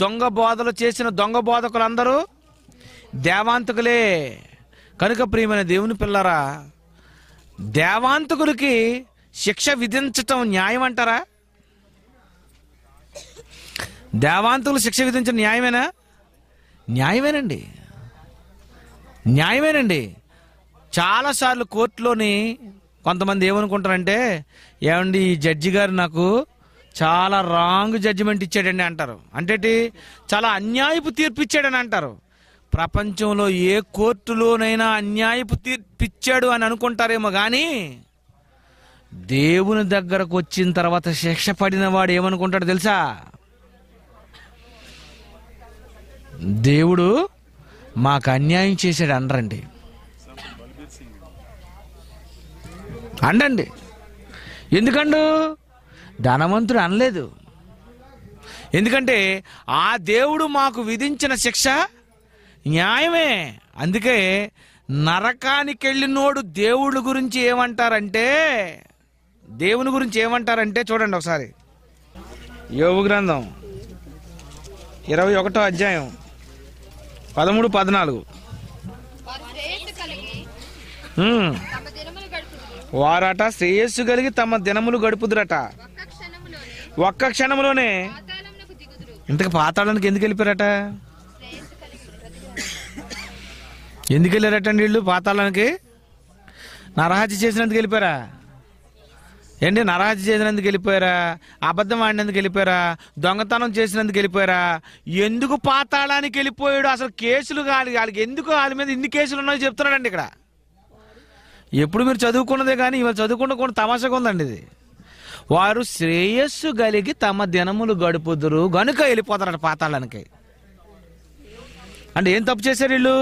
దొంగ బోధలు చేసిన దొంగ బోధకులందరూ దేవాంతకులే కనుక ప్రియమైన దేవుని పిల్లరా దేవాంతకులకి శిక్ష విధించటం న్యాయం అంటారా దేవాంతకులు శిక్ష విధించడం న్యాయమేనా న్యాయమేనండి న్యాయమేనండి చాలాసార్లు కోర్టులోని కొంతమంది ఏమనుకుంటారంటే ఏమండి ఈ జడ్జి గారు నాకు చాలా రాంగ్ జడ్జిమెంట్ ఇచ్చాడండి అంటారు అంటే చాలా అన్యాయపు తీర్పు ఇచ్చాడని అంటారు ప్రపంచంలో ఏ కోర్టులోనైనా అన్యాయపు తీర్పిచ్చాడు అని అనుకుంటారేమో కానీ దేవుని దగ్గరకు వచ్చిన తర్వాత శిక్ష పడిన వాడు ఏమనుకుంటాడు తెలుసా దేవుడు మాకు అన్యాయం చేశాడు అనరండి అండండి ఎందుకండు ధనవంతుడు అనలేదు ఎందుకంటే ఆ దేవుడు మాకు విధించిన శిక్ష న్యాయమే అందుకే నరకానికి వెళ్ళినోడు దేవుడు గురించి ఏమంటారంటే దేవుని గురించి ఏమంటారంటే చూడండి ఒకసారి యోగు గ్రంథం ఇరవై ఒకటో అధ్యాయం పదమూడు పద్నాలుగు వారట శ్రేయస్సు కలిగి తమ దినములు గడుపుదురట ఒక్క క్షణంలోనే ఇంతకు పాతాళానికి ఎందుకు వెళ్ళిపోయారట ఎందుకు వెళ్ళారటండి వీళ్ళు పాతాళానికి నరహత్య చేసినందుకు వెళ్ళిపోయారా ఏంటి నరహత్య చేసినందుకు వెళ్ళిపోయారా అబద్ధం ఆడినందుకు వెళ్ళిపోయారా దొంగతనం చేసినందుకు వెళ్ళిపోయారా ఎందుకు పాతాళానికి వెళ్ళిపోయాడు అసలు కేసులు కాదు వాళ్ళకి ఎందుకు వాళ్ళ మీద ఇన్ని కేసులు ఉన్నాయో చెప్తున్నాడండి ఇక్కడ ఎప్పుడు మీరు చదువుకున్నదే కానీ ఇవాళ చదువుకుండా కూడా తమాషగా ఉందండి ఇది వారు శ్రేయస్సు కలిగి తమ దినములు గడుపుదురు గనుక వెళ్ళిపోతారట పాతాళానికి అంటే ఏం తప్పు చేశారు వీళ్ళు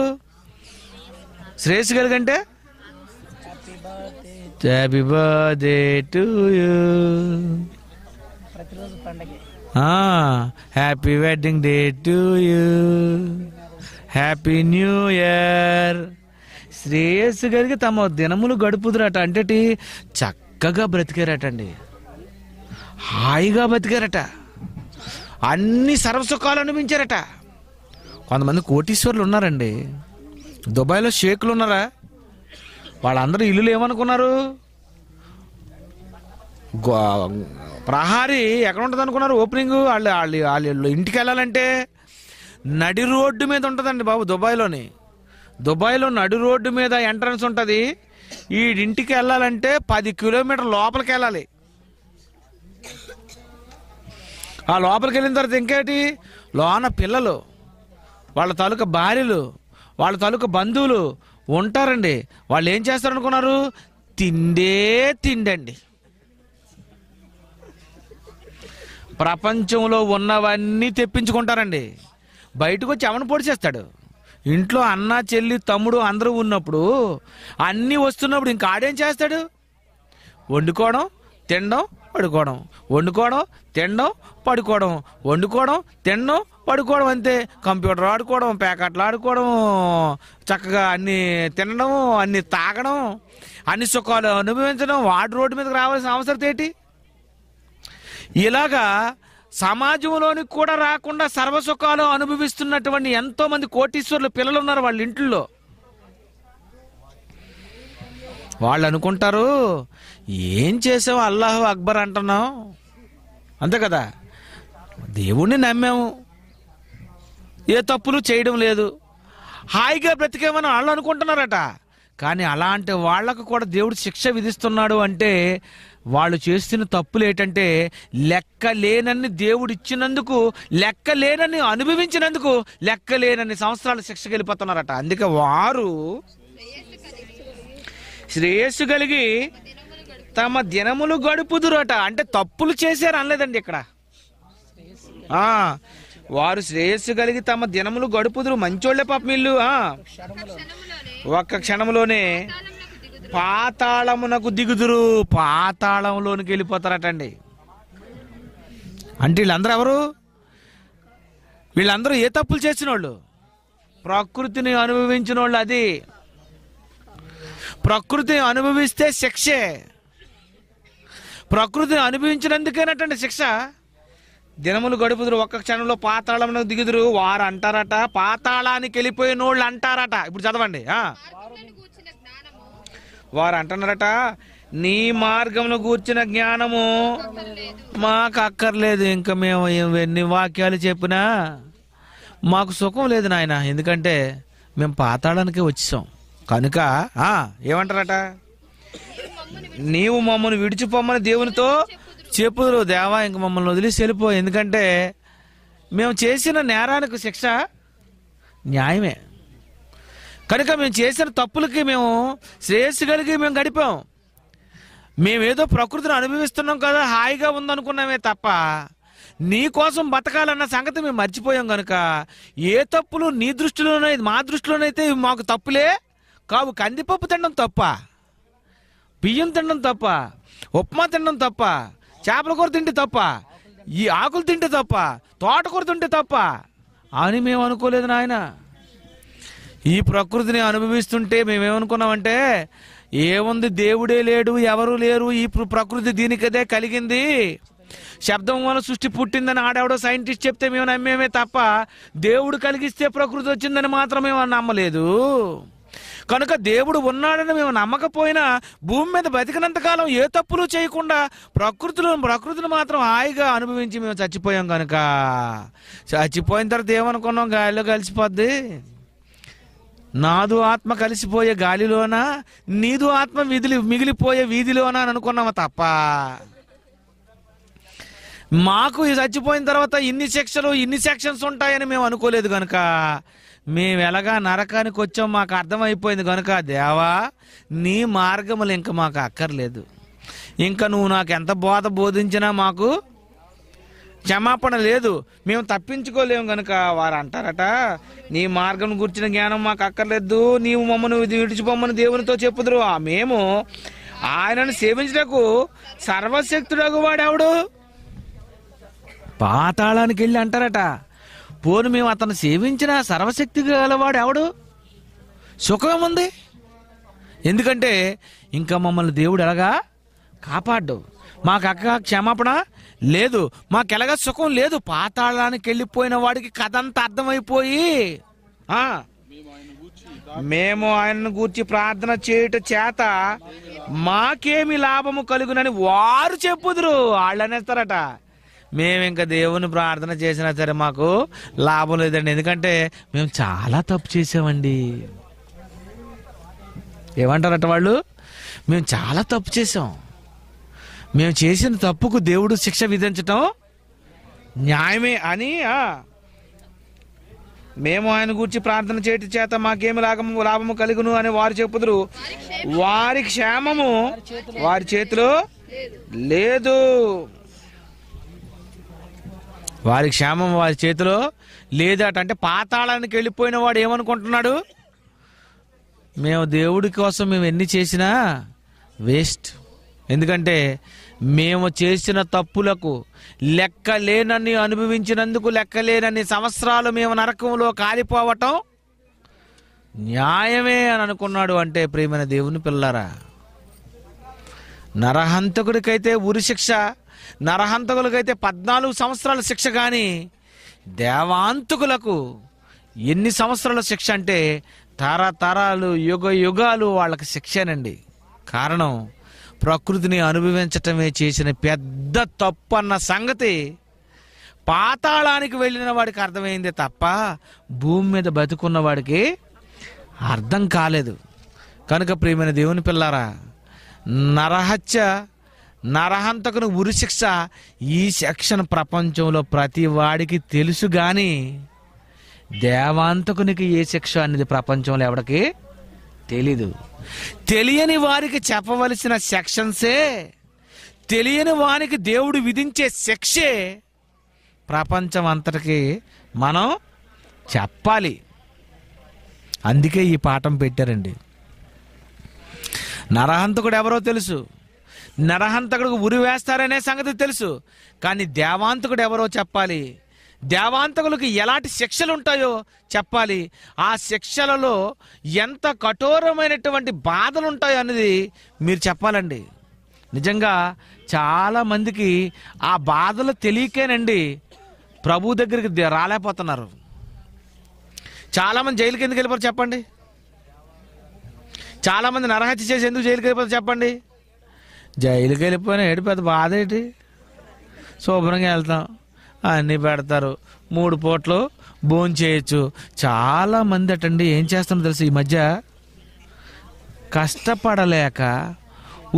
శ్రేయస్సు కలిగి అంటే happy birthday to you happy wedding day to you happy new year శ్రేయస్సు గారికి తమ దినములు గడుపుదురట అంటే చక్కగా బ్రతికారటండి హాయిగా బ్రతికారట అన్ని సర్వసుఖాలు అనిపించారట కొంతమంది కోటీశ్వర్లు ఉన్నారండి దుబాయ్లో షేకులు ఉన్నారా వాళ్ళందరూ ఇల్లులు ఏమనుకున్నారు ప్రహారీ ఎక్కడ ఉంటుంది అనుకున్నారు ఓపెనింగ్ వాళ్ళు వాళ్ళు వాళ్ళు ఇంటికి వెళ్ళాలంటే నడి రోడ్డు మీద ఉంటుందండి బాబు దుబాయ్లోని దుబాయ్లో నడు రోడ్డు మీద ఎంట్రన్స్ ఉంటుంది ఇంటికి వెళ్ళాలంటే పది కిలోమీటర్ లోపలికి వెళ్ళాలి ఆ లోపలికి వెళ్ళిన తర్వాత ఇంకేటి లోన పిల్లలు వాళ్ళ తాలూక భార్యలు వాళ్ళ తాలూక బంధువులు ఉంటారండి వాళ్ళు ఏం చేస్తారనుకున్నారు తిండే తిండండి ప్రపంచంలో ఉన్నవన్నీ తెప్పించుకుంటారండి బయటకు వచ్చి ఎవరిని పొడిచేస్తాడు ఇంట్లో అన్న చెల్లి తమ్ముడు అందరూ ఉన్నప్పుడు అన్నీ వస్తున్నప్పుడు ఇంకా ఆడేం చేస్తాడు వండుకోవడం తినడం పడుకోవడం వండుకోవడం తినడం పడుకోవడం వండుకోవడం తినడం పడుకోవడం అంతే కంప్యూటర్ ఆడుకోవడం ప్యాకెట్లు ఆడుకోవడం చక్కగా అన్ని తినడం అన్ని తాగడం అన్ని సుఖాలు అనుభవించడం వాడు రోడ్డు మీదకి రావాల్సిన అవసరం ఏంటి ఇలాగా సమాజంలోనికి కూడా రాకుండా సర్వసుఖాలు అనుభవిస్తున్నటువంటి ఎంతో మంది కోటీశ్వరులు పిల్లలు ఉన్నారు వాళ్ళ ఇంట్లో వాళ్ళు అనుకుంటారు ఏం చేసావు అల్లాహ్ అక్బర్ అంటున్నావు అంతే కదా దేవుణ్ణి నమ్మాము ఏ తప్పులు చేయడం లేదు హాయిగా బ్రతికేమని వాళ్ళు అనుకుంటున్నారట కానీ అలాంటి వాళ్లకు కూడా దేవుడు శిక్ష విధిస్తున్నాడు అంటే వాళ్ళు చేసిన తప్పులు ఏంటంటే లెక్క దేవుడు దేవుడిచ్చినందుకు లెక్క లేనని అనుభవించినందుకు లెక్క లేనన్ని సంవత్సరాలు శిక్షకు వెళ్ళిపోతున్నారట అందుకే వారు శ్రేయస్సు కలిగి తమ దినములు గడుపుదురట అంటే తప్పులు చేశారు అనలేదండి ఇక్కడ వారు శ్రేయస్సు కలిగి తమ దినములు గడుపుదురు మంచోళ్లే పాప ఇల్లు ఒక్క క్షణంలోనే పాతాళమునకు దిగుదురు పాతాళంలోనికి వెళ్ళిపోతారటండి అంటే వీళ్ళందరూ ఎవరు వీళ్ళందరూ ఏ తప్పులు చేసిన వాళ్ళు ప్రకృతిని అనుభవించిన వాళ్ళు అది ప్రకృతిని అనుభవిస్తే శిక్షే ప్రకృతిని అనుభవించినందుకేనటండి శిక్ష దినములు గడుపుదురు ఒక్క క్షణంలో పాతాళంలో దిగుదురు వారు అంటారట పాతాళానికి వెళ్ళిపోయిన వాళ్ళు అంటారట ఇప్పుడు చదవండి వారు అంటున్నారట నీ మార్గమును కూర్చిన జ్ఞానము మాకు అక్కర్లేదు ఇంకా మేము ఎన్ని వాక్యాలు చెప్పినా మాకు సుఖం లేదు నాయన ఎందుకంటే మేము పాతాళానికే వచ్చాం కనుక ఏమంటారట నీవు మమ్మల్ని విడిచిపోమ్మని దేవునితో చెప్పుదురు దేవా ఇంక మమ్మల్ని వదిలేసి వెళ్ళిపో ఎందుకంటే మేము చేసిన నేరానికి శిక్ష న్యాయమే కనుక మేము చేసిన తప్పులకి మేము శ్రేయస్సు కలిగి మేము గడిపాం మేమేదో ప్రకృతిని అనుభవిస్తున్నాం కదా హాయిగా ఉందనుకున్నామే తప్ప నీ కోసం బతకాలన్న సంగతి మేము మర్చిపోయాం కనుక ఏ తప్పులు నీ దృష్టిలోనే మా దృష్టిలోనైతే మాకు తప్పులే కావు కందిపప్పు తినడం తప్ప బియ్యం తినడం తప్ప ఉప్మా తినడం తప్ప చేపల కూర తింటే తప్ప ఈ ఆకులు తింటే తప్ప తోటకూర తింటే తప్ప అని మేము అనుకోలేదు నాయన ఈ ప్రకృతిని అనుభవిస్తుంటే మేమేమనుకున్నామంటే ఏముంది దేవుడే లేడు ఎవరు లేరు ఈ ప్రకృతి దీనికదే కలిగింది శబ్దం వల్ల సృష్టి పుట్టిందని ఆడెవడో సైంటిస్ట్ చెప్తే మేము నమ్మేమే తప్ప దేవుడు కలిగిస్తే ప్రకృతి వచ్చిందని మాత్రం మేము నమ్మలేదు కనుక దేవుడు ఉన్నాడని మేము నమ్మకపోయినా భూమి మీద బతికినంతకాలం ఏ తప్పులు చేయకుండా ప్రకృతిలో ప్రకృతిని మాత్రం హాయిగా అనుభవించి మేము చచ్చిపోయాం కనుక చచ్చిపోయిన తర్వాత ఏమనుకున్నాం గాలిలో కలిసిపోద్ది నాదు ఆత్మ కలిసిపోయే గాలిలోనా నీదు ఆత్మ విధులు మిగిలిపోయే వీధిలోనా అని అనుకున్నాము తప్ప మాకు చచ్చిపోయిన తర్వాత ఇన్ని శిక్షలు ఇన్ని సెక్షన్స్ ఉంటాయని మేము అనుకోలేదు కనుక మేము ఎలాగా నరకానికి వచ్చాం మాకు అర్థమైపోయింది కనుక దేవా నీ మార్గములు ఇంక మాకు అక్కర్లేదు ఇంకా నువ్వు నాకు ఎంత బోధ బోధించినా మాకు క్షమాపణ లేదు మేము తప్పించుకోలేము గనుక వారు అంటారట నీ మార్గం గుర్చిన జ్ఞానం మాకు అక్కర్లేదు నీవు మమ్మను విడిచిపోమ్మని దేవునితో చెప్పుదురు ఆ మేము ఆయనను సేవించటకు సర్వశక్తుడగు వాడెవడు పాతాళానికి వెళ్ళి అంటారట పోను మేము అతను సేవించిన సర్వశక్తి గలవాడు ఎవడు సుఖం ఉంది ఎందుకంటే ఇంకా మమ్మల్ని దేవుడు ఎలాగా కాపాడు మాకు అక్క క్షమాపణ లేదు మాకెలగ సుఖం లేదు పాతాళానికి వెళ్ళిపోయిన వాడికి కథ అంతా అర్థమైపోయి మేము ఆయనను గూర్చి ప్రార్థన చేయట చేత మాకేమి లాభము కలుగునని వారు చెప్పుదురు వాళ్ళనేస్తారట మేము ఇంకా దేవుని ప్రార్థన చేసినా సరే మాకు లాభం లేదండి ఎందుకంటే మేము చాలా తప్పు చేసామండి ఏమంటారట వాళ్ళు మేము చాలా తప్పు చేసాం మేము చేసిన తప్పుకు దేవుడు శిక్ష విధించటం న్యాయమే అని మేము ఆయన గురించి ప్రార్థన చేయటం చేత మాకేమి లాభము లాభము కలుగును అని వారు చెప్పుదురు వారి క్షేమము వారి చేతిలో లేదు వారి క్షేమం వారి చేతిలో లేదట అంటే పాతాళానికి వెళ్ళిపోయిన వాడు ఏమనుకుంటున్నాడు మేము దేవుడి కోసం మేము ఎన్ని చేసినా వేస్ట్ ఎందుకంటే మేము చేసిన తప్పులకు లెక్కలేనని అనుభవించినందుకు లెక్కలేనన్ని సంవత్సరాలు మేము నరకంలో కాలిపోవటం న్యాయమే అని అనుకున్నాడు అంటే ప్రేమైన దేవుని పిల్లరా నరహంతకుడికైతే ఉరి శిక్ష నరహంతకులకైతే పద్నాలుగు సంవత్సరాల శిక్ష కానీ దేవాంతకులకు ఎన్ని సంవత్సరాల శిక్ష అంటే తరతరాలు యుగ యుగాలు వాళ్ళకి శిక్షేనండి కారణం ప్రకృతిని అనుభవించటమే చేసిన పెద్ద తప్పు అన్న సంగతి పాతాళానికి వెళ్ళిన వాడికి అర్థమైంది తప్ప భూమి మీద బతుకున్న వాడికి అర్థం కాలేదు కనుక ప్రియమైన దేవుని పిల్లారా నరహత్య నరహంతకును ఉరిశిక్ష ఈ శిక్షణ ప్రపంచంలో ప్రతి వాడికి తెలుసు కానీ దేవాంతకునికి ఏ శిక్ష అనేది ప్రపంచంలో ఎవడికి తెలీదు తెలియని వారికి చెప్పవలసిన సెక్షన్సే తెలియని వారికి దేవుడు విధించే శిక్షే ప్రపంచం అంతటికి మనం చెప్పాలి అందుకే ఈ పాఠం పెట్టారండి నరహంతకుడు ఎవరో తెలుసు నరహంతకుడికి ఉరి వేస్తారనే సంగతి తెలుసు కానీ దేవాంతకుడు ఎవరో చెప్పాలి దేవాంతకులకు ఎలాంటి శిక్షలు ఉంటాయో చెప్పాలి ఆ శిక్షలలో ఎంత కఠోరమైనటువంటి బాధలు ఉంటాయో అనేది మీరు చెప్పాలండి నిజంగా చాలామందికి ఆ బాధలు తెలియకేనండి ప్రభు దగ్గరికి రాలేకపోతున్నారు చాలామంది జైలుకి ఎందుకు వెళ్ళిపోరు చెప్పండి చాలామంది నరహత్య చేసి ఎందుకు జైలుకి వెళ్ళిపోతారు చెప్పండి జైలుకి వెళ్ళిపోయినా ఏడు పెద్ద బాధ ఏంటి శుభ్రంగా వెళ్తాం అన్నీ పెడతారు మూడు పూట్లు భోజనం చేయొచ్చు చాలా మంది అటండి ఏం చేస్తున్నారు తెలుసు ఈ మధ్య కష్టపడలేక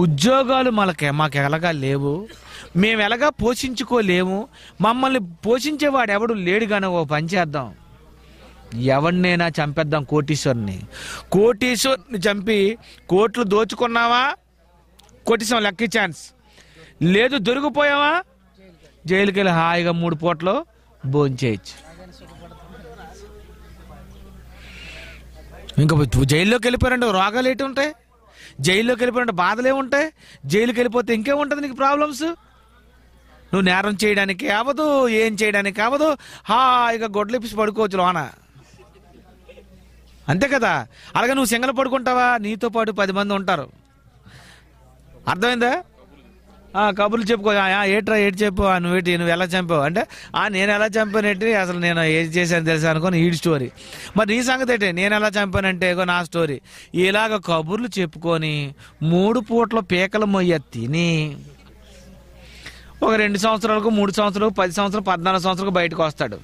ఉద్యోగాలు మనకి మాకు ఎలాగా లేవు మేము ఎలాగా పోషించుకోలేము మమ్మల్ని పోషించేవాడు ఎవడు లేడు కానీ ఓ పని చేద్దాం ఎవరినైనా చంపేద్దాం కోటీశ్వరిని కోటీశ్వరిని చంపి కోట్లు దోచుకున్నావా కోటీశ్వరం లక్కీ ఛాన్స్ లేదు దొరికిపోయావా జైలుకి వెళ్ళి హాయిగా మూడు పూటలు భోంచేయచ్చు ఇంకా జైల్లోకి వెళ్ళిపోయారంటే రోగాలు ఏంటి ఉంటాయి జైల్లోకి వెళ్ళిపోయారంటే బాధలు ఏముంటాయి జైలుకి వెళ్ళిపోతే ఇంకేముంటుంది నీకు ప్రాబ్లమ్స్ నువ్వు నేరం చేయడానికి అవ్వదు ఏం చేయడానికి అవ్వదు హాయిగా గొడ్లిప్పిసి పడుకోవచ్చు లోన అంతే కదా అలాగే నువ్వు సింగల్ పడుకుంటావా నీతో పాటు పది మంది ఉంటారు అర్థమైందా కబుర్లు చెప్పుకో ఏట్రా ఏటి చెప్పు నువ్వేటి నువ్వు ఎలా చంపావు అంటే ఆ నేను ఎలా చంపానేటి అసలు నేను ఏది చేశాను తెలుసా అనుకోని ఈ స్టోరీ మరి నీ సంగతి ఏంటి నేను ఎలా చంపానంటే నా స్టోరీ ఇలాగ కబుర్లు చెప్పుకొని మూడు పూట్ల పీకల మొయ్య తిని ఒక రెండు సంవత్సరాలకు మూడు సంవత్సరాలకు పది సంవత్సరాలు పద్నాలుగు సంవత్సరాలకు బయటకు వస్తాడు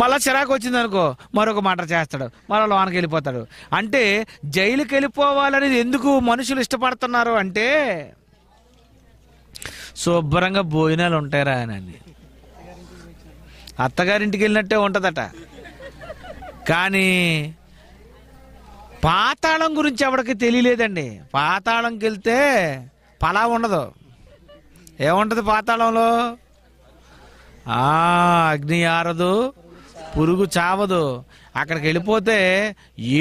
మళ్ళీ చిరాకు వచ్చింది అనుకో మరొక మాట చేస్తాడు మళ్ళీ లోనకి వెళ్ళిపోతాడు అంటే జైలుకి వెళ్ళిపోవాలనేది ఎందుకు మనుషులు ఇష్టపడుతున్నారు అంటే శుభ్రంగా భోజనాలు ఉంటాయరా అని అత్తగారింటికి వెళ్ళినట్టే ఉంటుందట కానీ పాతాళం గురించి ఎవరికి తెలియలేదండి పాతాళంకి వెళ్తే పలా ఉండదు ఏముంటుంది పాతాళంలో అగ్ని ఆరదు పురుగు చావదు అక్కడికి వెళ్ళిపోతే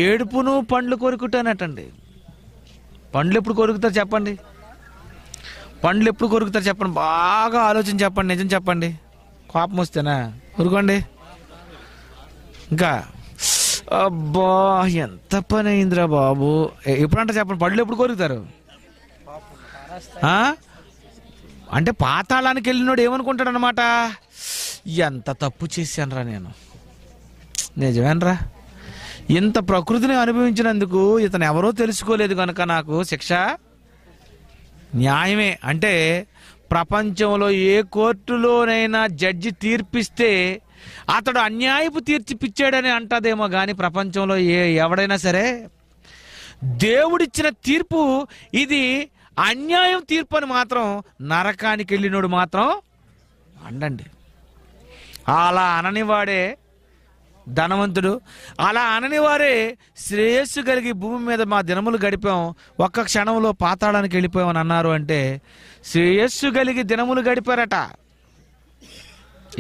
ఏడుపును పండ్లు కొరుకుటానటండి పండ్లు ఎప్పుడు కొరుకుతారు చెప్పండి పండ్లు ఎప్పుడు కొరుకుతారు చెప్పండి బాగా ఆలోచన చెప్పండి నిజం చెప్పండి కోపం వస్తేనా కొరుకోండి ఇంకా అబ్బా ఎంత పని అయిందిరా బాబు ఎప్పుడంటే చెప్పండి పళ్ళు ఎప్పుడు కొరుకుతారు అంటే పాతాళానికి వెళ్ళినోడు ఏమనుకుంటాడు అనమాట ఎంత తప్పు చేశానరా నేను నిజమేనరా ఇంత ప్రకృతిని అనుభవించినందుకు ఇతను ఎవరో తెలుసుకోలేదు కనుక నాకు శిక్ష న్యాయమే అంటే ప్రపంచంలో ఏ కోర్టులోనైనా జడ్జి తీర్పిస్తే అతడు అన్యాయపు తీర్చిపిచ్చాడని అంటదేమో కానీ ప్రపంచంలో ఏ ఎవడైనా సరే దేవుడిచ్చిన తీర్పు ఇది అన్యాయం తీర్పు అని మాత్రం నరకానికి వెళ్ళినోడు మాత్రం అండండి అలా అననివాడే ధనవంతుడు అలా అనని వారే శ్రేయస్సు కలిగి భూమి మీద మా దినములు గడిపాం ఒక్క క్షణంలో పాతాళానికి వెళ్ళిపోయామని అన్నారు అంటే శ్రేయస్సు కలిగి దినములు గడిపారట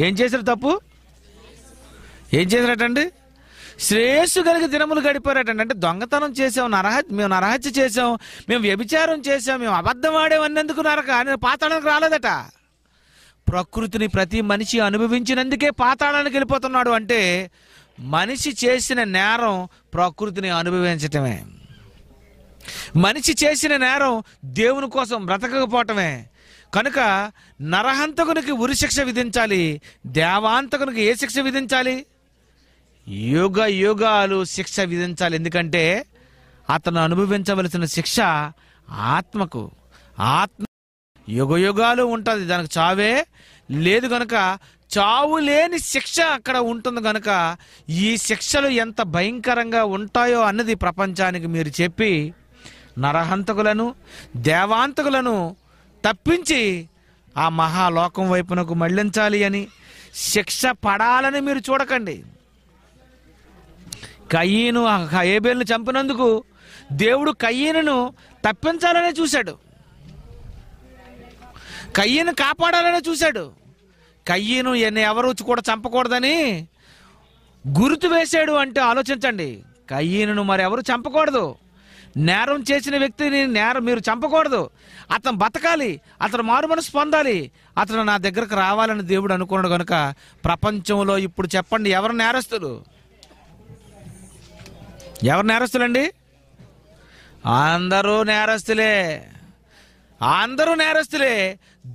ఏం చేశారు తప్పు ఏం చేశారటండి శ్రేయస్సు కలిగి దినములు గడిపారటండి అంటే దొంగతనం చేసాం నరహత్య మేము నరహత్య చేసాం మేము వ్యభిచారం చేసాం మేము అబద్ధం ఆడేవన్నందుకు నరక అని పాతాళానికి రాలేదట ప్రకృతిని ప్రతి మనిషి అనుభవించినందుకే పాతాళానికి వెళ్ళిపోతున్నాడు అంటే మనిషి చేసిన నేరం ప్రకృతిని అనుభవించటమే మనిషి చేసిన నేరం దేవుని కోసం బ్రతకకపోవటమే కనుక నరహంతకునికి ఉరిశిక్ష విధించాలి దేవాంతకునికి ఏ శిక్ష విధించాలి యుగ యుగాలు శిక్ష విధించాలి ఎందుకంటే అతను అనుభవించవలసిన శిక్ష ఆత్మకు ఆత్మ యుగ యుగాలు ఉంటుంది దానికి చావే లేదు గనక చావు లేని శిక్ష అక్కడ ఉంటుంది గనక ఈ శిక్షలు ఎంత భయంకరంగా ఉంటాయో అన్నది ప్రపంచానికి మీరు చెప్పి నరహంతకులను దేవాంతకులను తప్పించి ఆ మహాలోకం వైపునకు మళ్లించాలి అని శిక్ష పడాలని మీరు చూడకండి కయ్యను ఏబేల్ని చంపినందుకు దేవుడు కయ్యను తప్పించాలనే చూశాడు కయ్యను కాపాడాలనే చూశాడు కయ్యను ఎవరు కూడా చంపకూడదని గుర్తు వేశాడు అంటే ఆలోచించండి కయ్యను ఎవరు చంపకూడదు నేరం చేసిన వ్యక్తిని నేరం మీరు చంపకూడదు అతను బతకాలి అతను మారు మనసు పొందాలి అతను నా దగ్గరకు రావాలని దేవుడు అనుకున్నాడు కనుక ప్రపంచంలో ఇప్పుడు చెప్పండి ఎవరు నేరస్తులు ఎవరు నేరస్తులండి అందరూ నేరస్తులే అందరూ నేరస్తులే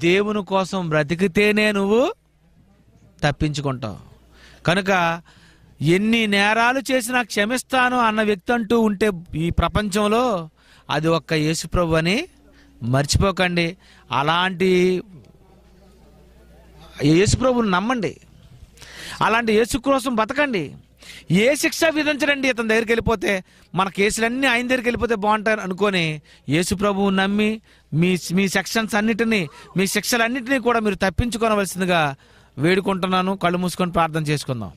దేవుని కోసం బ్రతికితేనే నువ్వు తప్పించుకుంటావు కనుక ఎన్ని నేరాలు చేసినా క్షమిస్తాను అన్న వ్యక్తి అంటూ ఉంటే ఈ ప్రపంచంలో అది ఒక్క యేసుప్రభు అని మర్చిపోకండి అలాంటి యేసుప్రభుని నమ్మండి అలాంటి యేసు కోసం బతకండి ఏ శిక్ష విధించరండి ఇతని దగ్గరికి వెళ్ళిపోతే మన కేసులన్నీ ఆయన దగ్గరికి వెళ్ళిపోతే బాగుంటారు అనుకొని ప్రభువు నమ్మి మీ మీ సెక్షన్స్ అన్నిటినీ మీ శిక్షలన్నిటినీ కూడా మీరు తప్పించుకోవలసిందిగా వేడుకుంటున్నాను కళ్ళు మూసుకొని ప్రార్థన చేసుకుందాం